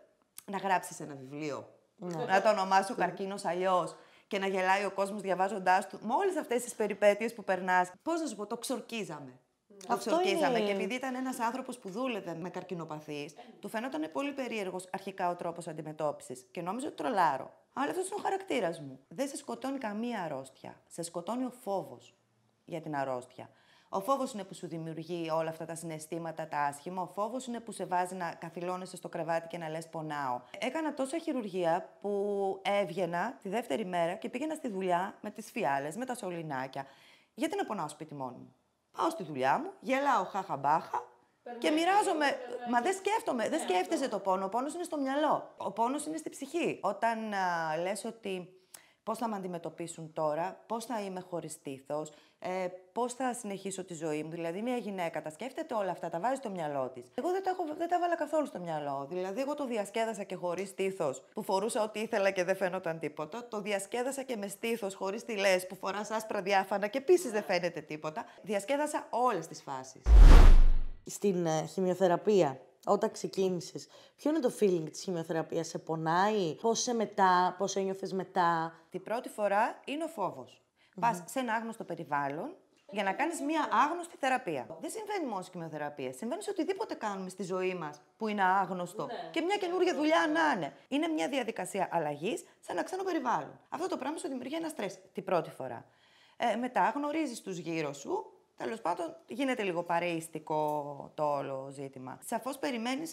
Speaker 2: να γράψεις ένα βιβλίο. Ναι. Να το ονομάσει ο καρκίνος αλλιώς και να γελάει ο κόσμος διαβάζοντάς του. Με όλε αυτές τις περιπέτειες που περνάς, πώς να σου πω, το ξορκίζαμε.
Speaker 1: Το ξορκίζαμε. Είναι. Και επειδή
Speaker 2: ήταν ένας άνθρωπος που δούλευε με καρκινοπαθείς, του φαίνονταν πολύ περίεργος αρχικά ο τρόπος αντιμετώπισης και νόμιζε ότι τρολάρω. Αλλά αυτός είναι ο χαρακτήρας μου. Δεν σε σκοτώνει καμία αρρώστια. Σε σκοτώνει ο φόβος για την αρρώστια. Ο φόβος είναι που σου δημιουργεί όλα αυτά τα συναισθήματα, τα άσχημα. Ο φόβος είναι που σε βάζει να καθυλώνεσαι στο κρεβάτι και να λες πονάω. Έκανα τόσα χειρουργία που έβγαινα τη δεύτερη μέρα και πήγαινα στη δουλειά με τις φιάλες, με τα σωληνάκια. Γιατί να πονάω σπίτι μόνη μου. Πάω στη δουλειά μου, γελαω χαχαμπάχα και μοιράζομαι. Μα δεν σκέφτομαι, δεν ναι, σκέφτεσαι το πόνο. Ο πόνος είναι στο μυαλό. Ο πόνος είναι στη ψυχή. Όταν λες ότι πώς θα με αντιμετωπίσουν τώρα, πώς θα είμαι χωρίς τύφο, ε, πώς θα συνεχίσω τη ζωή μου. Δηλαδή μια γυναίκα τα σκέφτεται όλα αυτά, τα βάζει στο μυαλό της. Εγώ δεν τα, έχω, δεν βάλα καθόλου στο μυαλό. Δηλαδή εγώ το διασκέδασα και χωρίς τύφο, που φορούσα ό,τι ήθελα και δεν φαίνονταν τίποτα. Το διασκέδασα και με στήθος χωρίς τηλέ, που φοράς άσπρα διάφανα και επίσης δεν φαίνεται τίποτα. Διασκέδασα όλες τις φάσεις.
Speaker 1: Στην ε, χημειοθεραπεία όταν ξεκίνησες, ποιο είναι το feeling της χημειοθεραπείας, σε πονάει, πώς σε μετά, πώς ένιωθες μετά. Την πρώτη φορά είναι ο φόβος. Πας σε ένα άγνωστο περιβάλλον για να κάνεις μια άγνωστη
Speaker 2: θεραπεία. Δεν συμβαίνει μόνο στη χημειοθεραπεία. Συμβαίνει σε οτιδήποτε κάνουμε στη ζωή μας που είναι άγνωστο. Ναι. Και μια καινούργια δουλειά να είναι. Είναι μια διαδικασία αλλαγής σε ένα ξένο περιβάλλον. Αυτό το πράγμα σου δημιουργεί ένα στρες την πρώτη φορά. Ε, μετά γνωρίζεις τους γύρω σου, Τέλος πάντων, γίνεται λίγο παρεϊστικό το όλο ζήτημα. Σαφώς περιμένεις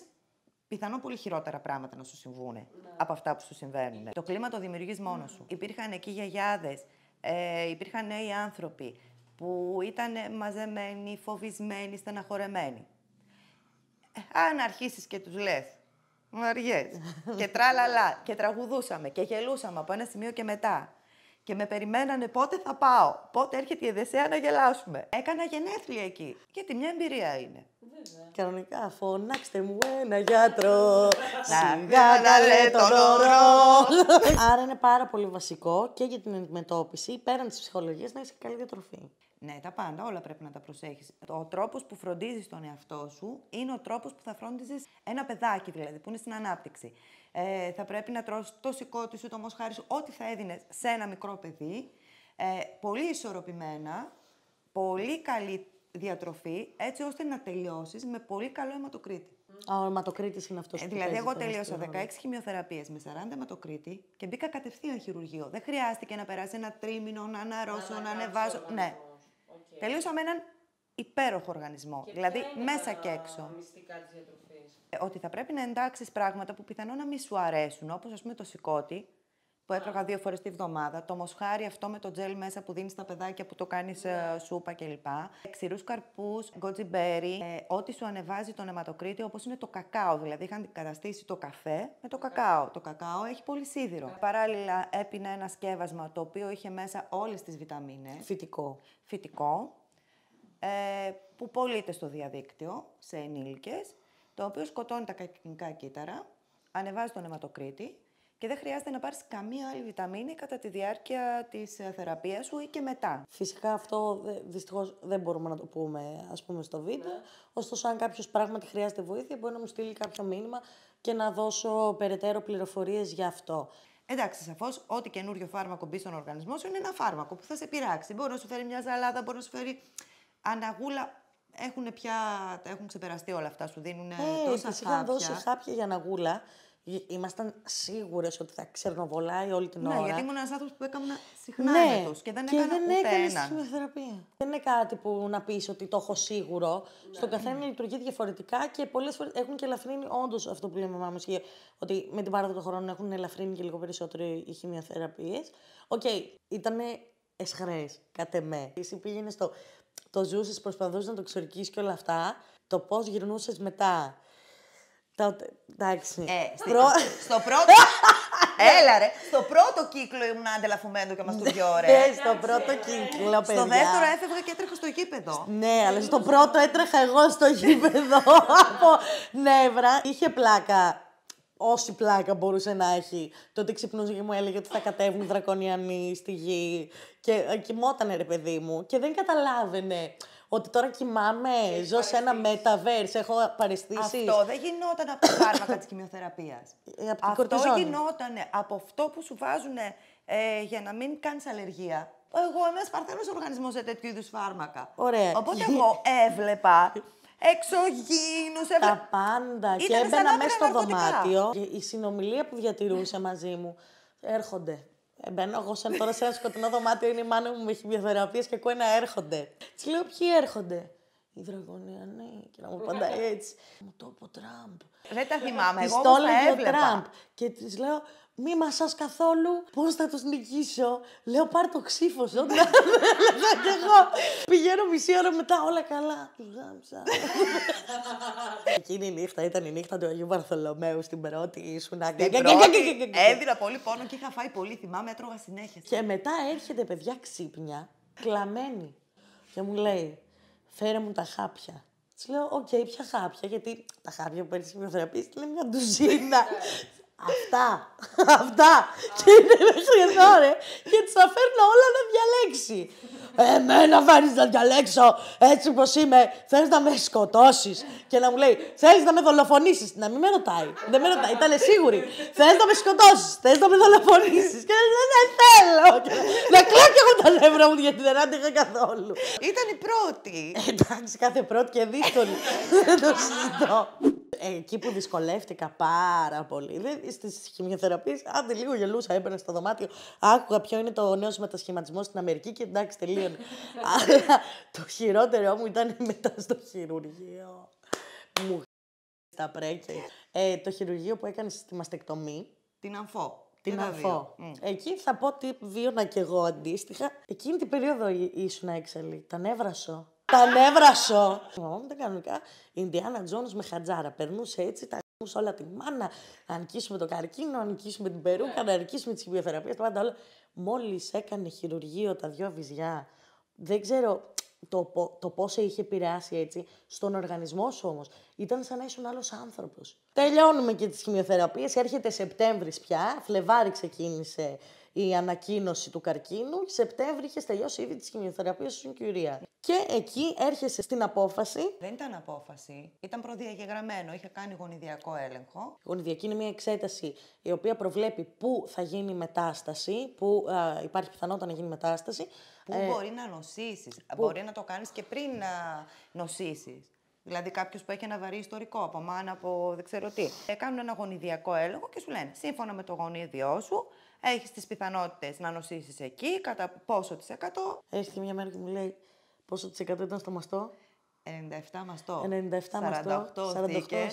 Speaker 2: πιθανόν πολύ χειρότερα πράγματα να σου συμβούν ναι. από αυτά που σου συμβαίνουν. Το κλίμα το δημιουργείς μόνος σου. Ναι. Υπήρχαν εκεί γιαγιάδες, ε, υπήρχαν νέοι άνθρωποι που ήταν μαζεμένοι, φοβισμένοι, στεναχωρεμένοι. Ε, αν αρχίσεις και τους λες, αργές, και τραλαλά, και τραγουδούσαμε και γελούσαμε από ένα σημείο και μετά, και με περιμένανε πότε θα πάω, πότε έρχεται η Εδεσέα να γελάσουμε. Έκανα γενέθλια εκεί. Γιατί μια εμπειρία είναι.
Speaker 1: Βέβαια. Κανονικά, φωνάξτε μου ένα γιατρό. να να λέει το Άρα είναι πάρα πολύ βασικό και για την αντιμετώπιση, πέραν της ψυχολογίας, να έχει καλή διατροφή. Ναι, τα πάντα, όλα πρέπει να τα προσέχεις.
Speaker 2: Ο τρόπος που φροντίζεις τον εαυτό σου είναι ο τρόπος που θα φρόντιζες ένα παιδάκι, δηλαδή, που είναι στην ανάπτυξη ε, θα πρέπει να τρως το σικό τη, το μοσχάρι σου, ό,τι θα έδινε σε ένα μικρό παιδί. Ε, πολύ ισορροπημένα, πολύ καλή διατροφή, έτσι ώστε να τελειώσεις με πολύ καλό αιματοκρίτη.
Speaker 1: Ο αιματοκρίτης
Speaker 2: είναι αυτός ε, που Δηλαδή, εγώ τελείωσα 16 χημειοθεραπείες με 40 αιματοκρίτη και μπήκα κατευθείαν χειρουργείο. Δεν χρειάστηκε να περάσει ένα τρίμηνο, να αναρρώσω, να, να ανεβάζω. Ναι. Okay. Τελείωσα με έναν υπέροχο οργανισμό. Και δηλαδή, μέσα και έξω. Μυστικά ε, Ότι θα πρέπει να εντάξεις πράγματα που πιθανόν να μην σου αρέσουν, όπως ας πούμε το σηκώτη, που έτρωγα δύο φορές τη βδομάδα, το μοσχάρι αυτό με το τζέλ μέσα που δίνεις στα παιδάκια που το κάνεις ε, ναι. σούπα κλπ. Ε, Ξηρούς καρπούς, γκοτζιμπέρι, ε, ό,τι σου ανεβάζει τον αιματοκρίτη, όπως είναι το κακάο. Δηλαδή, είχαν καταστήσει το καφέ με το κακάο. Το κακάο έχει πολύ σίδηρο. Ναι. Παράλληλα, έπεινα ένα σκεύασμα το οποίο είχε μέσα όλες τις βιταμίνες. Φυτικό. Φυτικό ε, που πωλείται στο διαδίκτυο σε ενήλικες, το οποίο σκοτώνει τα κακινικά κύτταρα, ανεβάζει τον αιματοκρίτη και δεν χρειάζεται να πάρεις καμία άλλη βιταμίνη κατά τη διάρκεια
Speaker 1: της ε, θεραπείας σου ή και μετά. Φυσικά αυτό δυστυχώς δεν μπορούμε να το πούμε ας πούμε στο βίντεο, ναι. ωστόσο αν κάποιος πράγματι χρειάζεται βοήθεια μπορεί να μου στείλει κάποιο μήνυμα και να δώσω περαιτέρω πληροφορίες για αυτό. Εντάξει, σαφώς, ό,τι καινούριο φάρμακο μπει στον
Speaker 2: οργανισμό σου είναι ένα φάρμακο που θα σε πειράξει. Μπορεί να σου φέρει μια ζαλάδα, μπορεί να σου φέρει Αναγούλα έχουν πια, τα έχουν ξεπεραστεί όλα αυτά, σου δίνουν hey, ε, τόσα τους είχαν δώσει
Speaker 1: χάπια για αναγούλα. Ήμασταν σίγουρες ότι θα ξερνοβολάει όλη την ναι, ώρα. Ναι, γιατί ήμουν
Speaker 2: ένας άνθρωπος που έκανα
Speaker 1: συχνά ναι, και δεν και έκανα δεν ούτε έναν. Δεν είναι κάτι που να πεις ότι το έχω σίγουρο. Ναι. Στον καθένα λειτουργεί διαφορετικά και πολλές φορές έχουν και ελαφρύνει όντως αυτό που λέμε μάμας ότι με την παράδοση των χρόνων έχουν ελαφρύνει και λίγο περισσότερο οι Οκ, okay, ήταν εσχρές, κατ' εμέ. Εσύ πήγαινες στο το ζούσες προσπαθούσες να το ξορκίσεις και όλα αυτά, το πώς γυρνούσες μετά. Τότε, εντάξει. Ε,
Speaker 2: στο, πρώτο... Έλα ρε,
Speaker 1: στο πρώτο κύκλο ήμουν αντελαφουμένο και μας το πιο Ναι, στο πρώτο κύκλο, παιδιά. Στο δεύτερο
Speaker 2: έφευγα και έτρεχα στο γήπεδο.
Speaker 1: Ναι, αλλά στο πρώτο έτρεχα εγώ στο γήπεδο από νεύρα. Ναι, είχε πλάκα όση πλάκα μπορούσε να έχει. Το ξυπνούσε και μου έλεγε ότι θα κατέβουν δρακονιανοί στη γη. Και ε, κοιμότανε ρε παιδί μου και δεν καταλάβαινε ότι τώρα κοιμάμαι, ζω σε ένα metaverse, έχω παρεστήσεις. Αυτό δεν
Speaker 2: γινόταν από τα φάρμακα της
Speaker 1: ε, από Αυτό
Speaker 2: γινόταν από αυτό που σου βάζουν ε, για να μην κάνεις αλλεργία. Εγώ είμαι ένα παρθένο οργανισμός σε τέτοιου είδους φάρμακα. Ωραία. Οπότε εγώ
Speaker 1: έβλεπα εξωγήινους. έβλεπα Τα πάντα. και έμπαινα μέσα στο δωμάτιο. Και η συνομιλία που διατηρούσε μαζί μου έρχονται. Μπαίνω εγώ σαν τώρα σε ένα σκοτεινό δωμάτιο, είναι η μάνα μου με χημειοθεραπείες και ακούω ένα έρχονται. Της λέω ποιοι έρχονται. Η δραγωνία, ναι, και να μου ναι. πάντα έτσι. Μου το είπε ο Τραμπ. Δεν τα θυμάμαι, εγώ όμως τα έβλεπα. Τραμπ. Και της λέω, μη μασάς καθόλου. Πώς θα τους νικήσω. Λέω πάρ το ξύφο. Όταν κι εγώ πηγαίνω μισή ώρα μετά όλα καλά. Τους γάμψα. Εκείνη η νύχτα ήταν η νύχτα του Αγίου Βαρθολομέου στην πρώτη ήσουν. Έδινα
Speaker 2: πολύ πόνο και είχα φάει πολύ. Θυμάμαι, έτρωγα συνέχεια.
Speaker 1: Και μετά έρχεται παιδιά ξύπνια, κλαμμένη. Και μου λέει, φέρε μου τα χάπια. Της λέω, οκ, okay, ποια χάπια, γιατί τα χάπια που παίρνεις στην είναι μια ντουζίνα. Αυτά. Αυτά. και είναι μέχρι εδώ, ρε. Και τη θα φέρνω όλα να διαλέξει. Εμένα φέρνει να διαλέξω έτσι όπως είμαι. Θέλει να με σκοτώσεις!» Και να μου λέει, Θέλει να με δολοφονήσεις!» Να μην με ρωτάει. Δεν με ρωτάει. ήτανε σίγουρη. Θέλει να με σκοτώσεις! Θέλει να με δολοφονήσεις!» Και λέει, Δεν θέλω. να κλαίω και εγώ τα νεύρα μου γιατί δεν αντεχα καθόλου. Ήταν η πρώτη. Ε, εντάξει, κάθε πρώτη και δύσκολη. Δεν το συζητώ εκεί που δυσκολεύτηκα πάρα πολύ. Δηλαδή, στις χημειοθεραπείες, άντε λίγο γελούσα, έμπαινα στο δωμάτιο, άκουγα ποιο είναι το νέο μετασχηματισμό στην Αμερική και εντάξει, τελείωνε. Αλλά το χειρότερό μου ήταν μετά στο χειρουργείο. Μου τα πρέκια. Ε, το χειρουργείο που έκανες στη μαστεκτομή. Την αμφό. Την αμφό. Εκεί θα πω ότι βίωνα κι εγώ αντίστοιχα. Εκείνη την περίοδο ήσουν έξαλλη. Τα νεύρασο τα νεύρα σου. τα κανονικά. Ινδιάνα Τζόνο με χατζάρα. Περνούσε έτσι τα γάμου όλα τη μάνα. Να νικήσουμε το καρκίνο, να νικήσουμε την περούκα, ναι. να νικήσουμε τις τα Πάντα όλα. Μόλις έκανε χειρουργείο τα δυο βυζιά. Δεν ξέρω το, το πώ είχε επηρεάσει έτσι. Στον οργανισμό σου όμως ήταν σαν να ήσουν άλλος άνθρωπος. Τελειώνουμε και τις χημειοθεραπείες. Έρχεται Σεπτέμβρης πια. Φλεβάρι ξεκίνησε η ανακοίνωση του καρκίνου. Σεπτέμβρη είχες τελειώσει ήδη τη χημειοθεραπεία του Κυρία. Και εκεί έρχεσαι στην απόφαση.
Speaker 2: Δεν ήταν απόφαση, ήταν προδιαγεγραμμένο. Είχε κάνει γονιδιακό έλεγχο. Η
Speaker 1: γονιδιακή είναι μια εξέταση η οποία προβλέπει πού θα γίνει μετάσταση, πού υπάρχει πιθανότητα να γίνει μετάσταση. Ε, πού μπορεί
Speaker 2: να νοσήσεις. Μπορεί να το κάνεις και πριν να νοσήσεις. Δηλαδή, κάποιος που έχει ένα βαρύ ιστορικό από μάνα, από δεν ξέρω τι. Ε, κάνουν ένα γονιδιακό έλεγχο και σου λένε σύμφωνα με το γονίδιό σου, έχεις τις πιθανότητες να νοσήσεις εκεί,
Speaker 1: κατά πόσο της εκατό. και μια μέρα και μου λέει πόσο της εκατό ήταν στο μαστό. 97 μαστό. 97 μαστό. 48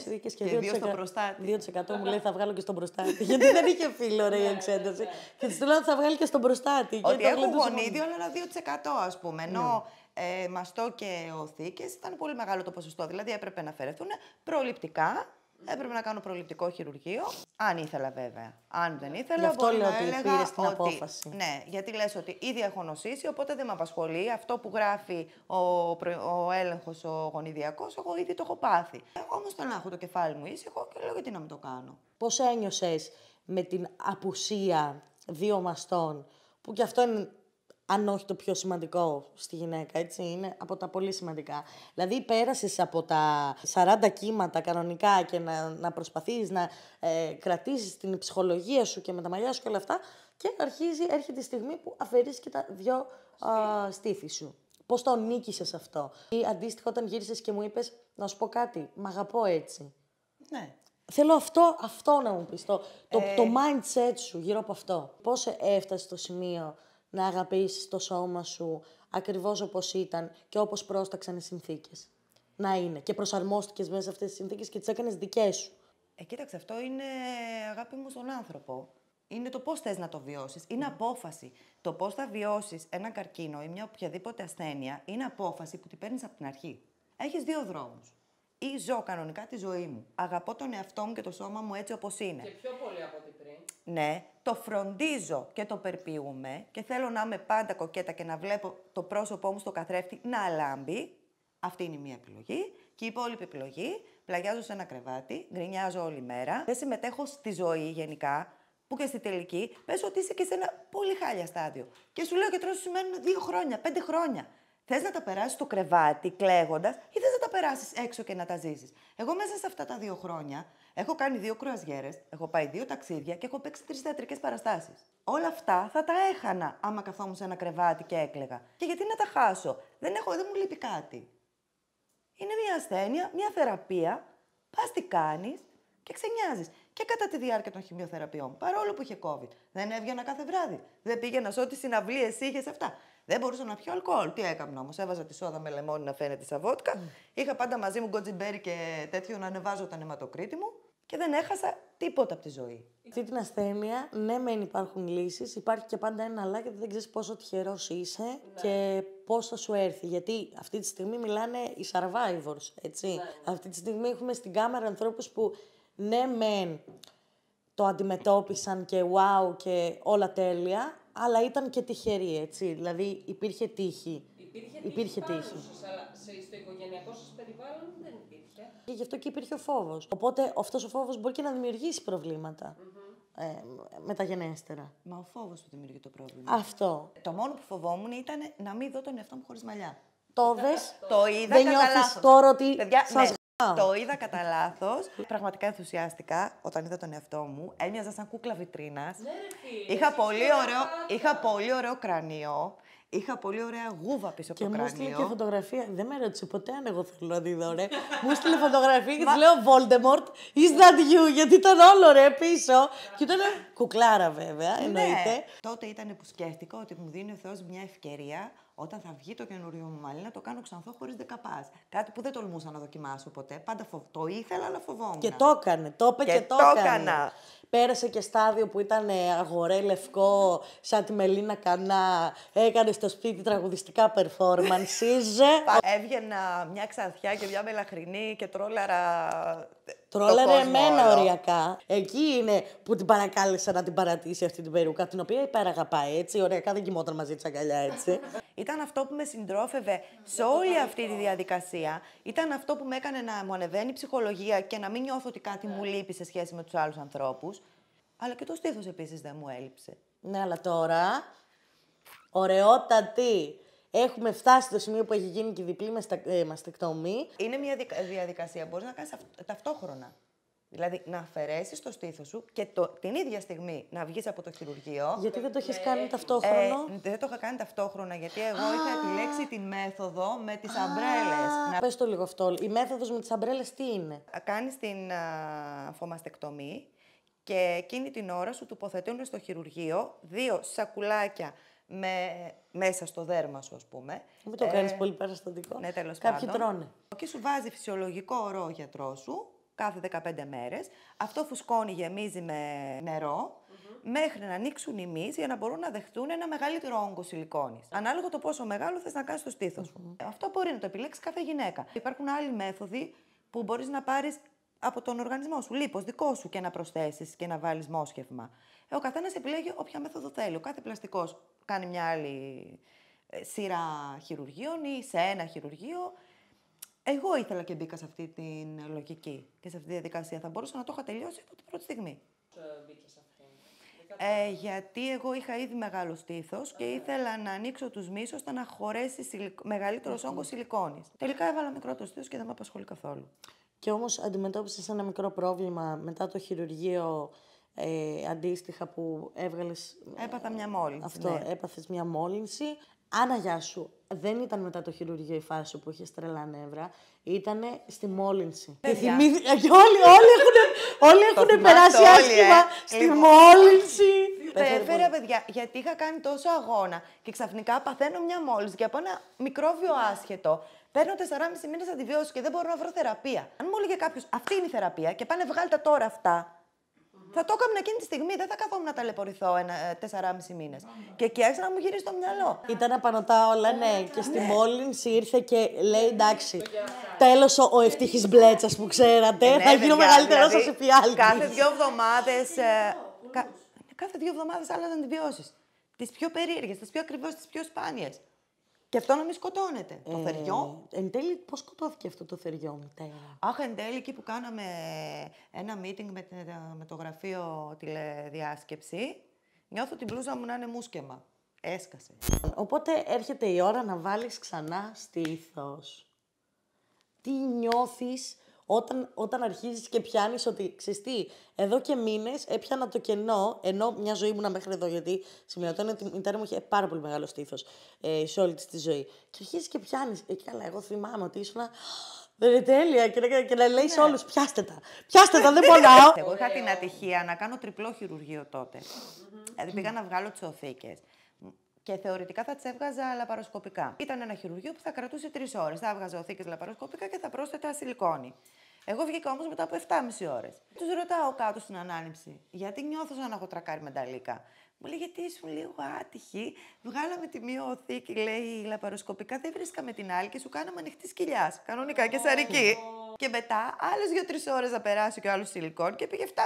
Speaker 1: δίκε και, 2% στο προστάτη. 2% μου λέει θα βγάλω και στον προστάτη. Γιατί δεν είχε φίλο ρε η ναι, εξέταση. Ναι, ναι. και της λέω θα βγάλει και στον προστάτη. Ότι έχω γονίδιο,
Speaker 2: αλλά 2% ας πούμε. Ενώ ε, μαστό και οθήκες ήταν πολύ μεγάλο το ποσοστό. Δηλαδή έπρεπε να αφαιρεθούν προληπτικά Έπρεπε να κάνω προληπτικό χειρουργείο. Αν ήθελα, βέβαια. Αν δεν ήθελα, Γι' αυτό λέω ότι την απόφαση. Ναι, γιατί λες ότι ήδη έχω νοσήσει, οπότε δεν με απασχολεί. Αυτό που γράφει ο, ο έλεγχος ο
Speaker 1: γονιδιακός, εγώ ήδη το έχω πάθει. Όμω τον έχω το κεφάλι μου ήσυχο και λέω γιατί να μην το κάνω. Πώς ένιωσες με την απουσία δύο μαστών, που κι αυτό είναι αν όχι το πιο σημαντικό στη γυναίκα, έτσι, είναι από τα πολύ σημαντικά. Δηλαδή, πέρασες από τα 40 κύματα κανονικά και να, να προσπαθείς να ε, κρατήσεις την ψυχολογία σου και με τα μαλλιά σου και όλα αυτά και αρχίζει, έρχεται η στιγμή που αφαιρείς και τα δυο ε, στήθη σου. Πώς το νίκησες αυτό. Ή αντίστοιχα όταν γύρισες και μου είπες, να σου πω κάτι, μ' αγαπώ έτσι. Ναι. Θέλω αυτό, αυτό να μου πεις, το, το, ε, mindset σου γύρω από αυτό. Πώς έφτασε στο σημείο να αγαπήσεις το σώμα σου ακριβώς όπως ήταν και όπως πρόσταξαν οι συνθήκες. Να είναι. Και προσαρμόστηκες μέσα σε αυτές τις συνθήκες και τις έκανες δικές σου. Ε, κοίταξε, αυτό είναι
Speaker 2: αγάπη μου στον άνθρωπο. Είναι το πώς θες να το βιώσεις. Είναι ναι. απόφαση. Το πώς θα βιώσεις ένα καρκίνο ή μια οποιαδήποτε ασθένεια είναι απόφαση που την παίρνεις από την αρχή. Έχεις δύο δρόμους. Ή ζω κανονικά τη ζωή μου. Αγαπώ τον εαυτό μου και το σώμα μου έτσι όπως είναι. Και
Speaker 1: πιο πολύ από
Speaker 2: ναι, το φροντίζω και το περποιούμε και θέλω να είμαι πάντα κοκέτα και να βλέπω το πρόσωπό μου στο καθρέφτη να λάμπει. Αυτή είναι η μία επιλογή. Και η υπόλοιπη επιλογή, πλαγιάζω σε ένα κρεβάτι, γκρινιάζω όλη μέρα. Δεν συμμετέχω στη ζωή γενικά, που και στη τελική, πες ότι είσαι και σε ένα πολύ χάλια στάδιο. Και σου λέω και τρώσει σημαίνουν δύο χρόνια, πέντε χρόνια. Θες να τα περάσεις στο κρεβάτι κλαίγοντας ή θες να τα περάσεις έξω και να τα ζήσεις. Εγώ μέσα σε αυτά τα δύο χρόνια Έχω κάνει δύο κρουαζιέρες, έχω πάει δύο ταξίδια και έχω παίξει τρεις θεατρικές παραστάσεις. Όλα αυτά θα τα έχανα άμα καθόμουν σε ένα κρεβάτι και έκλεγα. Και γιατί να τα χάσω, δεν, έχω, δεν μου λείπει κάτι. Είναι μια ασθένεια, μια θεραπεία. Πας τι κάνεις και ξενιάζεις. Και κατά τη διάρκεια των χημειοθεραπείων, παρόλο που είχε COVID, δεν έβγαινα κάθε βράδυ. Δεν πήγαινα σε ό,τι συναυλίες είχες αυτά. Δεν μπορούσα να πιω αλκοόλ. Τι έκανα όμως. Έβαζα τη σόδα με λεμόνι να φαίνεται σαν Είχα πάντα μαζί μου γκοτζιμπέρι και τέτοιο να ανεβάζω τον αιματοκρίτη μου και δεν έχασα τίποτα
Speaker 1: από τη ζωή. Αυτή την ασθένεια, ναι, μεν υπάρχουν λύσεις, υπάρχει και πάντα ένα αλλά γιατί δεν ξέρεις πόσο τυχερός είσαι ναι. και πώς θα σου έρθει. Γιατί αυτή τη στιγμή μιλάνε οι survivors, έτσι. Ναι. Αυτή τη στιγμή έχουμε στην κάμερα ανθρώπους που ναι, μεν το αντιμετώπισαν και wow και όλα τέλεια, αλλά ήταν και τυχεροί, έτσι. Δηλαδή υπήρχε τύχη.
Speaker 2: Υπήρχε, τύχη. Υπήρχε τύχη. Πάνω σε, στο οικογενειακό
Speaker 1: και γι' αυτό και υπήρχε ο φόβος. Οπότε αυτός ο φόβος μπορεί και να δημιουργήσει ε, μεταγενέστερα. Μα ο φόβος που δημιουργεί το πρόβλημα. Αυτό.
Speaker 2: Το μόνο που φοβόμουν ήταν να μην δω τον εαυτό μου χωρίς μαλλιά. Το δε. Το είδα Δεν νιώθει τώρα ότι. Παιδιά, σας... ναι. Το είδα κατά λάθος. Πραγματικά ενθουσιάστηκα όταν είδα τον εαυτό μου. Έμοιαζα σαν κούκλα βιτρίνας. Ναι, είχα πολύ ωραίο
Speaker 1: κρανίο. Είχα πολύ ωραία γούβα πίσω από και το κράνιο. Και μου έστειλε και φωτογραφία. Δεν με ρώτησε ποτέ αν εγώ θέλω να τη δω, ρε. μου έστειλε φωτογραφία και της λέω Voldemort, is that you, γιατί ήταν όλο ρε πίσω. και ήταν κουκλάρα βέβαια, ναι. εννοείται.
Speaker 2: Τότε ήταν που σκέφτηκα ότι μου δίνει ο Θεός μια ευκαιρία όταν θα βγει το καινούριο μου μαλλί να το κάνω ξανθό χωρίς δεκαπάς. Κάτι που
Speaker 1: δεν τολμούσα να δοκιμάσω ποτέ. Πάντα φοβ... το ήθελα, αλλά φοβόμουν. Και το έκανε, το είπε και, το Πέρασε και στάδιο που ήταν ε, αγορέ λευκό, σαν τη Μελίνα Κανά. Έκανε στο σπίτι τραγουδιστικά performances. Έβγαινα μια ξανθιά
Speaker 2: και μια μελαχρινή και τρόλαρα
Speaker 1: ε, Τρόλαρε εμένα οριακά. Εκεί είναι που την παρακάλεσα να την παρατήσει αυτή την περούκα, την οποία υπεραγαπάει έτσι. Οριακά δεν κοιμόταν μαζί της αγκαλιά έτσι. Ήταν αυτό που με συντρόφευε σε όλη αυτή τη διαδικασία.
Speaker 2: Ήταν αυτό που με έκανε να μου ανεβαίνει η ψυχολογία και να μην νιώθω ότι κάτι μου λείπει σε σχέση με τους άλλους
Speaker 1: ανθρώπους. Αλλά και το στήθος επίσης δεν μου έλειψε. Ναι, αλλά τώρα. Ωραιότατη Έχουμε φτάσει στο σημείο που έχει γίνει και η διπλή ε, μαστεκτομή. Είναι μια διαδικασία που μπορείς να κάνεις ταυτόχρονα. Δηλαδή να αφαιρέσεις το στήθος
Speaker 2: σου και το, την ίδια στιγμή να βγεις από το χειρουργείο. Γιατί δεν το έχεις ε, κάνει ταυτόχρονα. Ε, δεν το είχα κάνει ταυτόχρονα, γιατί εγώ Α, είχα επιλέξει την μέθοδο με τις αμπρέλες. Να... το λίγο αυτό. Η μέθοδος με τις αμπρέλες τι είναι. Κάνεις την αφομαστεκτομή και εκείνη την ώρα σου τοποθετούν στο χειρουργείο δύο σακουλάκια με, μέσα στο δέρμα σου, ας πούμε. Μην το κάνεις ε, πολύ παραστατικό. Ναι, τέλος πάντων. Κάποιοι τρώνε. Και σου βάζει φυσιολογικό ορό ο γιατρός σου κάθε 15 μέρες. Αυτό φουσκώνει, γεμίζει με νερό μέχρι να ανοίξουν οι μύες για να μπορούν να δεχτούν ένα μεγαλύτερο όγκο σιλικόνης. Ανάλογα το πόσο μεγάλο θες να κάνεις το στήθος Αυτό μπορεί να το επιλέξεις κάθε γυναίκα. Υπάρχουν άλλοι μέθοδοι που μπορείς να πάρεις από τον οργανισμό σου, λίπος δικό σου και να προσθέσεις και να βάλεις μόσχευμα. Ε, ο καθένας επιλέγει όποια μέθοδο θέλει. Ο κάθε πλαστικός κάνει μια άλλη ε, σειρά χειρουργείων ή σε ένα χειρουργείο. Εγώ ήθελα και μπήκα σε αυτή τη λογική και σε αυτή τη διαδικασία. Θα μπορούσα να το είχα τελειώσει από την πρώτη στιγμή. Ε, γιατί εγώ είχα ήδη μεγάλο στήθος και ήθελα να ανοίξω τους μίσου ώστε να χωρέσει μεγαλύτερο όγκος σιλικόνης. Τελικά έβαλα μικρό το στήθος
Speaker 1: και δεν με απασχολεί καθόλου και όμως αντιμετώπισες ένα μικρό πρόβλημα μετά το χειρουργείο ε, αντίστοιχα που έβγαλες... Ε, Έπαθα μια μόλυνση. Αυτό, ναι. έπαθες μια μόλυνση. Άννα, γεια σου, δεν ήταν μετά το χειρουργείο η φάση που είχες τρελά νεύρα, ήταν στη μόλυνση. Ε, και όλοι, όλοι έχουν, όλοι έχουν περάσει άσχημα ε. στη μόλυνση.
Speaker 2: Έφερα, παιδιά, γιατί είχα κάνει τόσο αγώνα και ξαφνικά παθαίνω μια μόλυνση και από ένα μικρόβιο άσχετο Παίρνω 4,5 μήνες αντιβιώσεις και δεν μπορώ να βρω θεραπεία. Αν μου έλεγε κάποιος, αυτή είναι η θεραπεία και πάνε βγάλτε τώρα αυτά, θα το έκανα εκείνη τη στιγμή, δεν θα καθόμουν να ταλαιπωρηθώ ένα, 4,5 ε, μήνε. Και εκεί άρχισε να μου γυρίσει το
Speaker 1: μυαλό. Ήταν απανοτά όλα, ναι. ναι και ναι. στη μόλυνση ήρθε και λέει ναι, εντάξει. Τέλος ο ευτυχή μπλέτσας που ξέρατε. Θα γίνω μεγαλύτερος δηλαδή, σα επιάλτη. Κάθε δύο εβδομάδες.
Speaker 2: Ε, κάθε δύο εβδομάδες άλλαζαν τι βιώσει. Τις πιο περίεργες, τις πιο ακριβώς, τις πιο σπάνιες. Και αυτό να μην σκοτώνεται. Το θεριό. Εν τέλει, πώς σκοτώθηκε αυτό το θεριό μητέρα. Αχ, εν τέλει, εκεί που κάναμε ένα meeting με, με το
Speaker 1: γραφείο τηλεδιάσκεψη, νιώθω την μπλούζα μου να είναι μουσκεμα. Έσκασε. Οπότε έρχεται η ώρα να βάλεις ξανά στήθος. Τι νιώθεις όταν, όταν αρχίζεις και πιάνεις ότι τι, εδώ και μήνες έπιανα το κενό, ενώ μια ζωή ήμουνα μέχρι εδώ, γιατί σημειωτώ ότι η μητέρα μου είχε πάρα πολύ μεγάλο στήθος ε, σε όλη της ζωή. Και αρχίζεις και πιάνεις. Ε, καλά, εγώ θυμάμαι ότι ήσουν. Δεν είναι τέλεια. Και να, και να λέει ναι. σε όλους: Πιάστε τα. Πιάστε τα, δεν πονάω. Εγώ
Speaker 2: είχα την ατυχία να κάνω τριπλό χειρουργείο τότε. Δηλαδή πήγα να βγάλω τι οθήκε. Και θεωρητικά θα τις έβγαζα λαπαροσκοπικά. Ήταν ένα χειρουργείο που θα κρατούσε τρεις ώρες. Θα έβγαζα οθήκε λαπαροσκοπικά και θα πρόσθετα σιλικόνη. Εγώ βγήκα όμως μετά από 7,5 ώρες. Τους ρωτάω κάτω στην ανάληψη, γιατί νιώθω σαν να έχω τρακάρει μενταλίκα. Μου λέει, γιατί ήσουν λίγο άτυχη. Βγάλαμε τη μία οθήκη, λέει, λαπαροσκοπικά. Δεν βρίσκαμε την άλλη και σου κάναμε ανοιχτή σκυλιά. Κανονικά και σαρική και μετά άλλες 2-3 ώρες να περάσει και ο άλλος σιλικόν και πήγε 7,5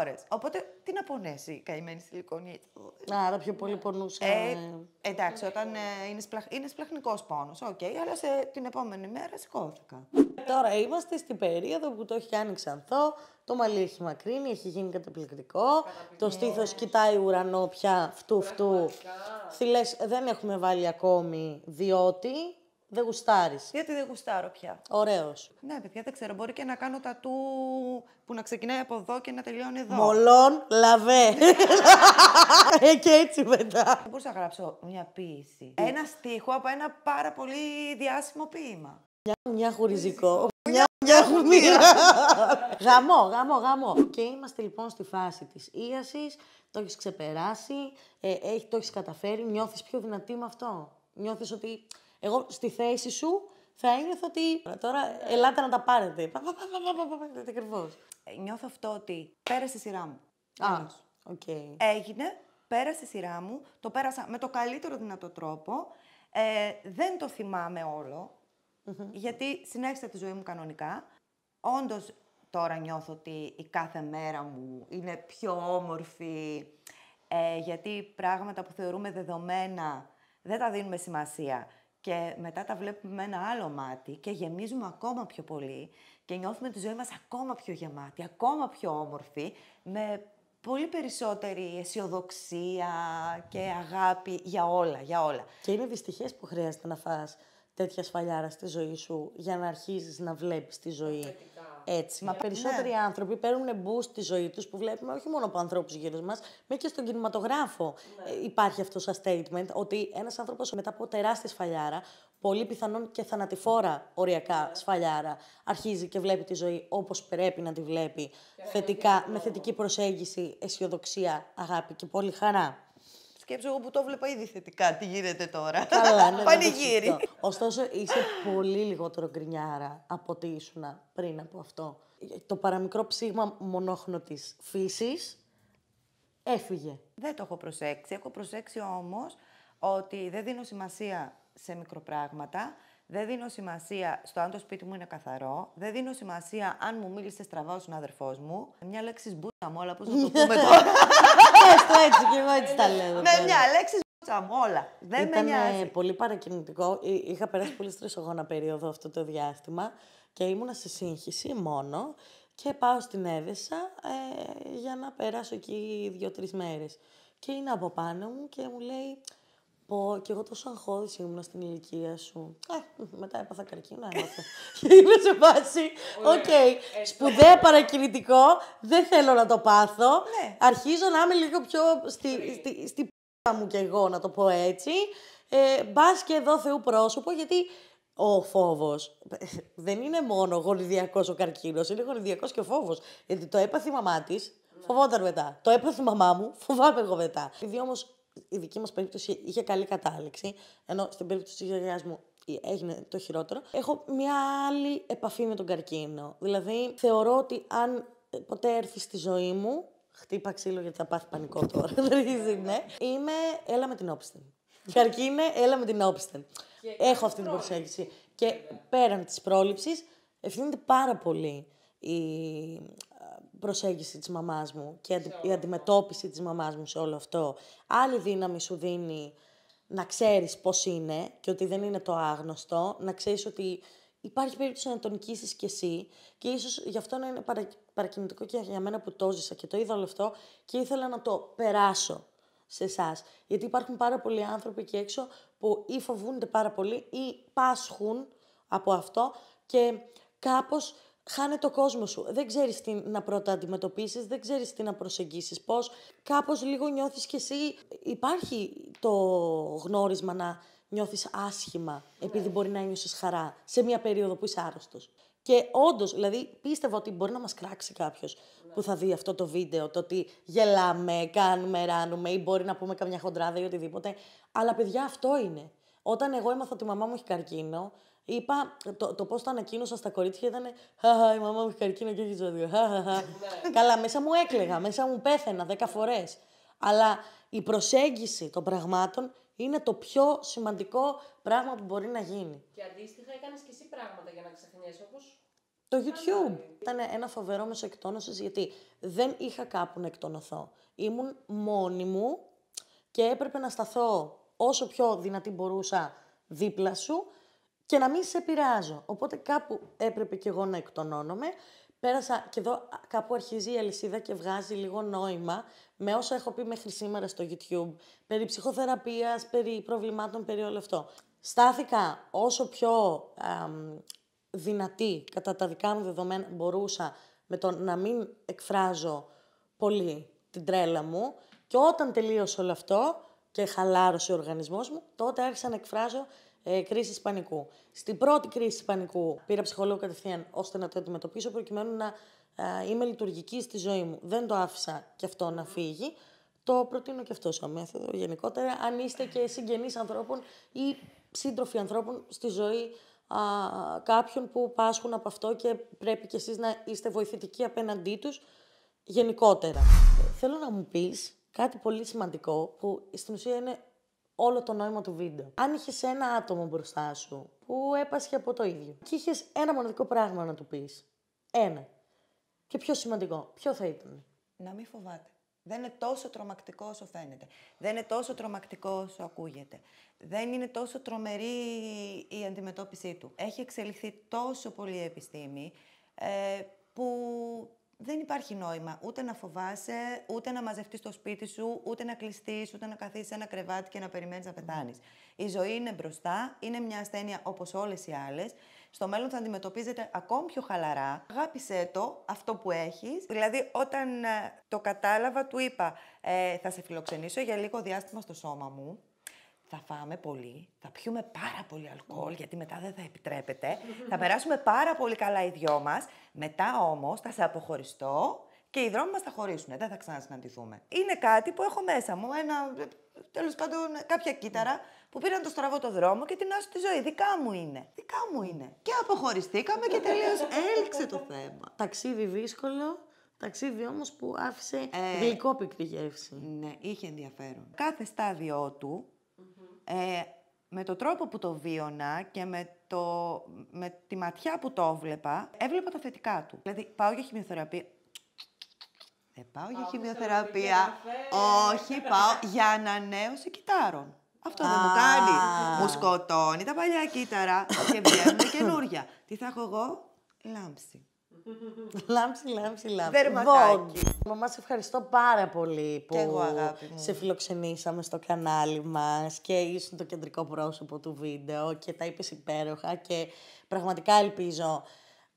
Speaker 2: ώρε. Οπότε τι να πονέσει η καημένη σιλικόνη.
Speaker 1: Άρα πιο πολύ πονούσε. Ε, εντάξει, όταν ε, είναι, σπλαχ... είναι σπλαχνικός πόνος, οκ, αλλά σε, την επόμενη μέρα σηκώθηκα. Τώρα είμαστε στην περίοδο που το έχει άνοιξε ανθό. το μαλλί έχει μακρύνει, έχει γίνει καταπληκτικό. Το στήθος κοιτάει ουρανό πια φτού φτού. Θυλέ δεν έχουμε βάλει ακόμη, διότι δεν γουστάρεις. Γιατί δεν γουστάρω πια. Ωραίος.
Speaker 2: Ναι, παιδιά, δεν ξέρω. Μπορεί και να κάνω τατού που να ξεκινάει από εδώ και να τελειώνει
Speaker 1: εδώ. Μολόν λαβέ. Ε, και έτσι μετά. Δεν
Speaker 2: μπορούσα να γράψω μια
Speaker 1: ποίηση.
Speaker 2: Ένα στίχο από ένα πάρα πολύ διάσημο ποίημα.
Speaker 1: Μια, μια χουριζικό. Μια, μια χουμίρα. γαμό, γαμό, γαμό. Και είμαστε λοιπόν στη φάση της ίασης, το έχεις ξεπεράσει, ε, το έχεις καταφέρει, νιώθεις πιο δυνατή με αυτό. Νιώθεις ότι εγώ στη θέση σου θα ένιωθα ότι τώρα ελάτε να τα πάρετε. Ακριβώς. Ε, νιώθω αυτό ότι πέρασε η σειρά μου. Α, οκ.
Speaker 2: Έγινε, πέρασε η σειρά μου, το πέρασα με το καλύτερο δυνατό τρόπο. Ε, δεν το θυμάμαι γιατί συνέχισα τη ζωή μου κανονικά. Όντως, τώρα νιώθω ότι η κάθε μέρα μου είναι πιο όμορφη, ε, γιατί πράγματα που θεωρούμε δεδομένα δεν τα δίνουμε σημασία και μετά τα βλέπουμε με ένα άλλο μάτι και γεμίζουμε ακόμα πιο πολύ και νιώθουμε τη ζωή μας ακόμα πιο γεμάτη, ακόμα πιο όμορφη, με
Speaker 1: πολύ περισσότερη αισιοδοξία και αγάπη για όλα, για όλα. Και είναι δυστυχές που χρειάζεται να φας τέτοια σφαλιάρα στη ζωή σου για να αρχίζεις να βλέπεις τη ζωή έτσι. Μα ε, περισσότεροι ναι. άνθρωποι παίρνουν boost στη ζωή τους που βλέπουμε όχι μόνο από ανθρώπους γύρω μας, με και στον κινηματογράφο. Ναι. Ε, υπάρχει αυτό σαν statement ότι ένας άνθρωπος μετά από τεράστια σφαλιάρα, πολύ πιθανόν και θανατηφόρα οριακά ναι. σφαλιάρα, αρχίζει και βλέπει τη ζωή όπως πρέπει να τη βλέπει. θετικά, με θετική προσέγγιση, αισιοδοξία, αγάπη και πολύ χαρά. Σκέψω εγώ που το βλέπα ήδη θετικά. Τι
Speaker 2: γίνεται τώρα. Καλά, ναι, ναι, ναι Πανηγύρι.
Speaker 1: Ωστόσο, είσαι πολύ λιγότερο γκρινιάρα από ότι ήσουν πριν από αυτό. Το παραμικρό ψήγμα μονόχνο της φύσης έφυγε. Δεν το έχω προσέξει. Έχω προσέξει όμως ότι
Speaker 2: δεν δίνω σημασία σε μικροπράγματα. Δεν δίνω σημασία στο αν το σπίτι μου είναι καθαρό. Δεν δίνω σημασία αν μου μίλησε στραβά ο συνάδελφός μου. Μια λέξη σμπούτα μου, αλλά πώς να το πούμε τώρα. Αυτό έτσι και εγώ έτσι τα λέω. Με μια λέξη όλα. Δεν με νοιάζει.
Speaker 1: πολύ παρακινητικό. Είχα περάσει πολύ στρεσογόνα περίοδο αυτό το διάστημα και ήμουνα σε σύγχυση μόνο και πάω στην Έδεσσα ε, για να περάσω εκεί δύο-τρεις μέρες. Και είναι από πάνω μου και μου λέει πω, κι εγώ τόσο αγχώδηση ήμουν στην ηλικία σου. Ε, μετά έπαθα καρκίνο, έπαθα. Είμαι σε φάση, οκ, σπουδαία παρακινητικό, δεν θέλω να το πάθω. Αρχίζω να είμαι λίγο πιο στη, στη, στη μου κι εγώ, να το πω έτσι. Ε, Μπα και εδώ Θεού πρόσωπο, γιατί ο φόβο δεν είναι μόνο γονιδιακό ο καρκίνο, είναι γονιδιακό και ο φόβο. Γιατί το έπαθε η μαμά τη, φοβόταν μετά. Το έπαθε η μαμά μου, φοβάμαι εγώ μετά. Επειδή όμω η δική μας περίπτωση είχε καλή κατάληξη, ενώ στην περίπτωση της γιαγιάς μου έγινε το χειρότερο. Έχω μια άλλη επαφή με τον καρκίνο. Δηλαδή, θεωρώ ότι αν ε, ποτέ έρθει στη ζωή μου. Χτύπα ξύλο γιατί θα πάθει πανικό τώρα. ναι. Είμαι, έλα με την όπισθεν. Καρκίνε, έλα με την όπισθεν. Έχω αυτή την προσέγγιση. Και πέραν της πρόληψης, ευθύνεται πάρα πολύ η προσέγγιση της μαμάς μου και η αντιμετώπιση της μαμάς μου σε όλο αυτό. Άλλη δύναμη σου δίνει να ξέρεις πώς είναι και ότι δεν είναι το άγνωστο, να ξέρεις ότι υπάρχει περίπτωση να τον νικήσεις κι εσύ και ίσως γι' αυτό να είναι παρακινητικό και για μένα που το ζήσα και το είδα όλο αυτό και ήθελα να το περάσω σε εσάς. Γιατί υπάρχουν πάρα πολλοί άνθρωποι εκεί έξω που ή φοβούνται πάρα πολύ ή πάσχουν από αυτό και κάπως Χάνε το κόσμο σου. Δεν ξέρεις τι να πρώτα αντιμετωπίσει, δεν ξέρεις τι να προσεγγίσεις. Πώς κάπως λίγο νιώθεις κι εσύ. Υπάρχει το γνώρισμα να νιώθεις άσχημα, επειδή ναι. μπορεί να νιώσει χαρά σε μια περίοδο που είσαι άρρωστος. Και όντως, δηλαδή, πίστευα ότι μπορεί να μας κράξει κάποιος ναι. που θα δει αυτό το βίντεο. Το ότι γελάμε, κάνουμε, ράνουμε ή μπορεί να πούμε καμιά χοντράδα ή οτιδήποτε. Αλλά παιδιά, αυτό είναι. Όταν εγώ έμαθα ότι η μαμά μου έχει καρκίνο, Είπα, το, το πώς το ανακοίνωσα στα κορίτσια ήταν Χαχά, η μαμά μου έχει καρκίνο και έχει ζώδιο. Ναι. Καλά, μέσα μου έκλεγα, μέσα μου πέθαινα δέκα φορές. Αλλά η προσέγγιση των πραγμάτων είναι το πιο σημαντικό πράγμα που μπορεί να γίνει. Και αντίστοιχα έκανες και εσύ πράγματα για να ξεχνιέσαι όπως. Το YouTube ήταν ένα φοβερό μέσο εκτόνωσης γιατί δεν είχα κάπου να εκτονωθώ. Ήμουν μόνη μου και έπρεπε να σταθώ όσο πιο δυνατή μπορούσα δίπλα σου και να μην σε επηρεάζω. Οπότε κάπου έπρεπε και εγώ να εκτονώνομαι. Πέρασα και εδώ κάπου αρχίζει η αλυσίδα και βγάζει λίγο νόημα με όσα έχω πει μέχρι σήμερα στο YouTube περί ψυχοθεραπείας, περί προβλημάτων, περί όλο αυτό. Στάθηκα όσο πιο δυνατή κατά τα δικά μου δεδομένα μπορούσα με το να μην εκφράζω πολύ την τρέλα μου και όταν τελείωσε όλο αυτό και χαλάρωσε ο οργανισμός μου, τότε άρχισα να εκφράζω ε, κρίση πανικού. Στην πρώτη κρίση πανικού πήρα ψυχολόγο κατευθείαν ώστε να το αντιμετωπίσω προκειμένου να ε, είμαι λειτουργική στη ζωή μου. Δεν το άφησα και αυτό να φύγει. Το προτείνω και αυτό σαν μέθοδο γενικότερα. Αν είστε και συγγενείς ανθρώπων ή σύντροφοι ανθρώπων στη ζωή α, κάποιων που πάσχουν από αυτό και πρέπει κι εσείς να είστε βοηθητικοί απέναντί τους γενικότερα. Ε, θέλω να μου πεις κάτι πολύ σημαντικό που στην ουσία είναι όλο το νόημα του βίντεο. Αν είχες ένα άτομο μπροστά σου που έπασχε από το ίδιο και είχες ένα μοναδικό πράγμα να του πεις. Ένα. Και πιο σημαντικό, ποιο θα ήταν.
Speaker 2: Να μην φοβάται. Δεν είναι τόσο τρομακτικό όσο φαίνεται. Δεν είναι τόσο τρομακτικό όσο ακούγεται. Δεν είναι τόσο τρομερή η αντιμετώπιση του. Έχει εξελιχθεί τόσο πολύ η επιστήμη ε, που δεν υπάρχει νόημα ούτε να φοβάσαι, ούτε να μαζευτείς στο σπίτι σου, ούτε να κλειστείς, ούτε να καθίσεις ένα κρεβάτι και να περιμένεις να πεθάνεις. Η ζωή είναι μπροστά, είναι μια ασθένεια όπως όλες οι άλλες. Στο μέλλον θα αντιμετωπίζεται ακόμη πιο χαλαρά. Αγάπησε το αυτό που έχεις. Δηλαδή, όταν ε, το κατάλαβα, του είπα: ε, Θα σε φιλοξενήσω για λίγο διάστημα στο σώμα μου θα φάμε πολύ, θα πιούμε πάρα πολύ αλκοόλ, γιατί μετά δεν θα επιτρέπεται. θα περάσουμε πάρα πολύ καλά οι δυο μας. Μετά όμως θα σε αποχωριστώ και οι δρόμοι μας θα χωρίσουν, δεν θα ξανασυναντηθούμε. Είναι κάτι που έχω μέσα μου, ένα, τέλος πάντων κάποια κύτταρα που πήραν το στραβό το δρόμο και την άσου τη ζωή. Δικά μου είναι. Δικά μου είναι. Και αποχωριστήκαμε και τελείως έλξε το θέμα.
Speaker 1: Ταξίδι δύσκολο, Ταξίδι όμως που άφησε ε, γλυκόπικτη γεύση. Ναι, είχε ενδιαφέρον. Κάθε στάδιο του ε,
Speaker 2: με τον τρόπο που το βίωνα και με, το, με τη ματιά που το έβλεπα, έβλεπα τα θετικά του. Δηλαδή, πάω για χημειοθεραπεία. Δεν πάω για χημειοθεραπεία. Όχι, πάω για ανανέωση κυτάρων. Αυτό δεν μου κάνει. Μου σκοτώνει τα παλιά κύτταρα και βγαίνουν καινούρια. Τι θα έχω εγώ, λάμψη. Λάμψη, λάμψη, λάμψη. Βόγγι.
Speaker 1: Μαμά, σε ευχαριστώ πάρα πολύ που σε φιλοξενήσαμε στο κανάλι μας και ήσουν το κεντρικό πρόσωπο του βίντεο και τα είπες υπέροχα και πραγματικά ελπίζω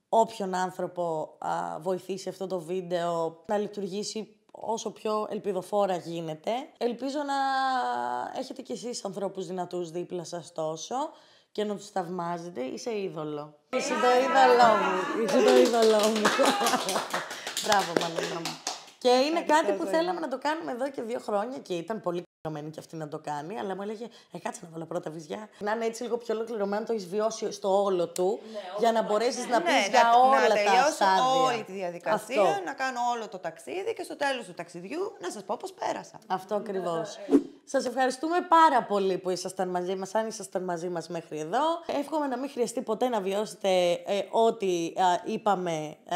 Speaker 1: όποιον άνθρωπο α, βοηθήσει αυτό το βίντεο να λειτουργήσει όσο πιο ελπιδοφόρα γίνεται. Ελπίζω να έχετε κι εσείς ανθρώπους δυνατούς δίπλα σας τόσο και να τους θαυμάζετε, είσαι είδωλο. Είσαι το είδωλό μου. Είσαι το είδωλό μου. Μπράβο, μάλλον. Και είναι κάτι που θέλαμε να το κάνουμε εδώ και δύο χρόνια και ήταν πολύ καλωμένη και αυτή να το κάνει, αλλά μου έλεγε Ε, κάτσε να βάλω πρώτα βυζιά. Να είναι έτσι λίγο πιο ολοκληρωμένο, το έχεις βιώσει στο όλο του, ναι, για να μπορέσει ναι, να πει ναι, για όλα να, τα να τελειώσω όλη τη διαδικασία, Αυτό. να
Speaker 2: κάνω όλο το ταξίδι και στο τέλος του ταξιδιού
Speaker 1: να σας πω πώς πέρασα. Αυτό ακριβώς. Ε, σας ευχαριστούμε πάρα πολύ που ήσασταν μαζί μας, αν ήσασταν μαζί μας μέχρι εδώ. Εύχομαι να μην χρειαστεί ποτέ να βιώσετε ε, ό,τι είπαμε ε,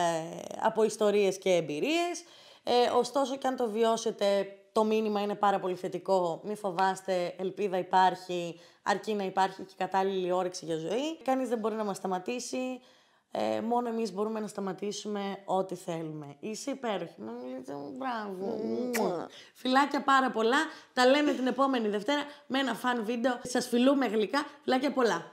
Speaker 1: από ιστορίες και εμπειρίες. Ε, ωστόσο και αν το βιώσετε το μήνυμα είναι πάρα πολύ θετικό. Μην φοβάστε, ελπίδα υπάρχει, αρκεί να υπάρχει και κατάλληλη όρεξη για ζωή. Κάνει δεν μπορεί να μας σταματήσει ε, μόνο εμείς μπορούμε να σταματήσουμε ό,τι θέλουμε. Είσαι υπέροχη. Μπράβο. Φιλάκια πάρα πολλά. Τα λέμε την επόμενη Δευτέρα με ένα φαν βίντεο. Σας φιλούμε γλυκά. Φιλάκια πολλά.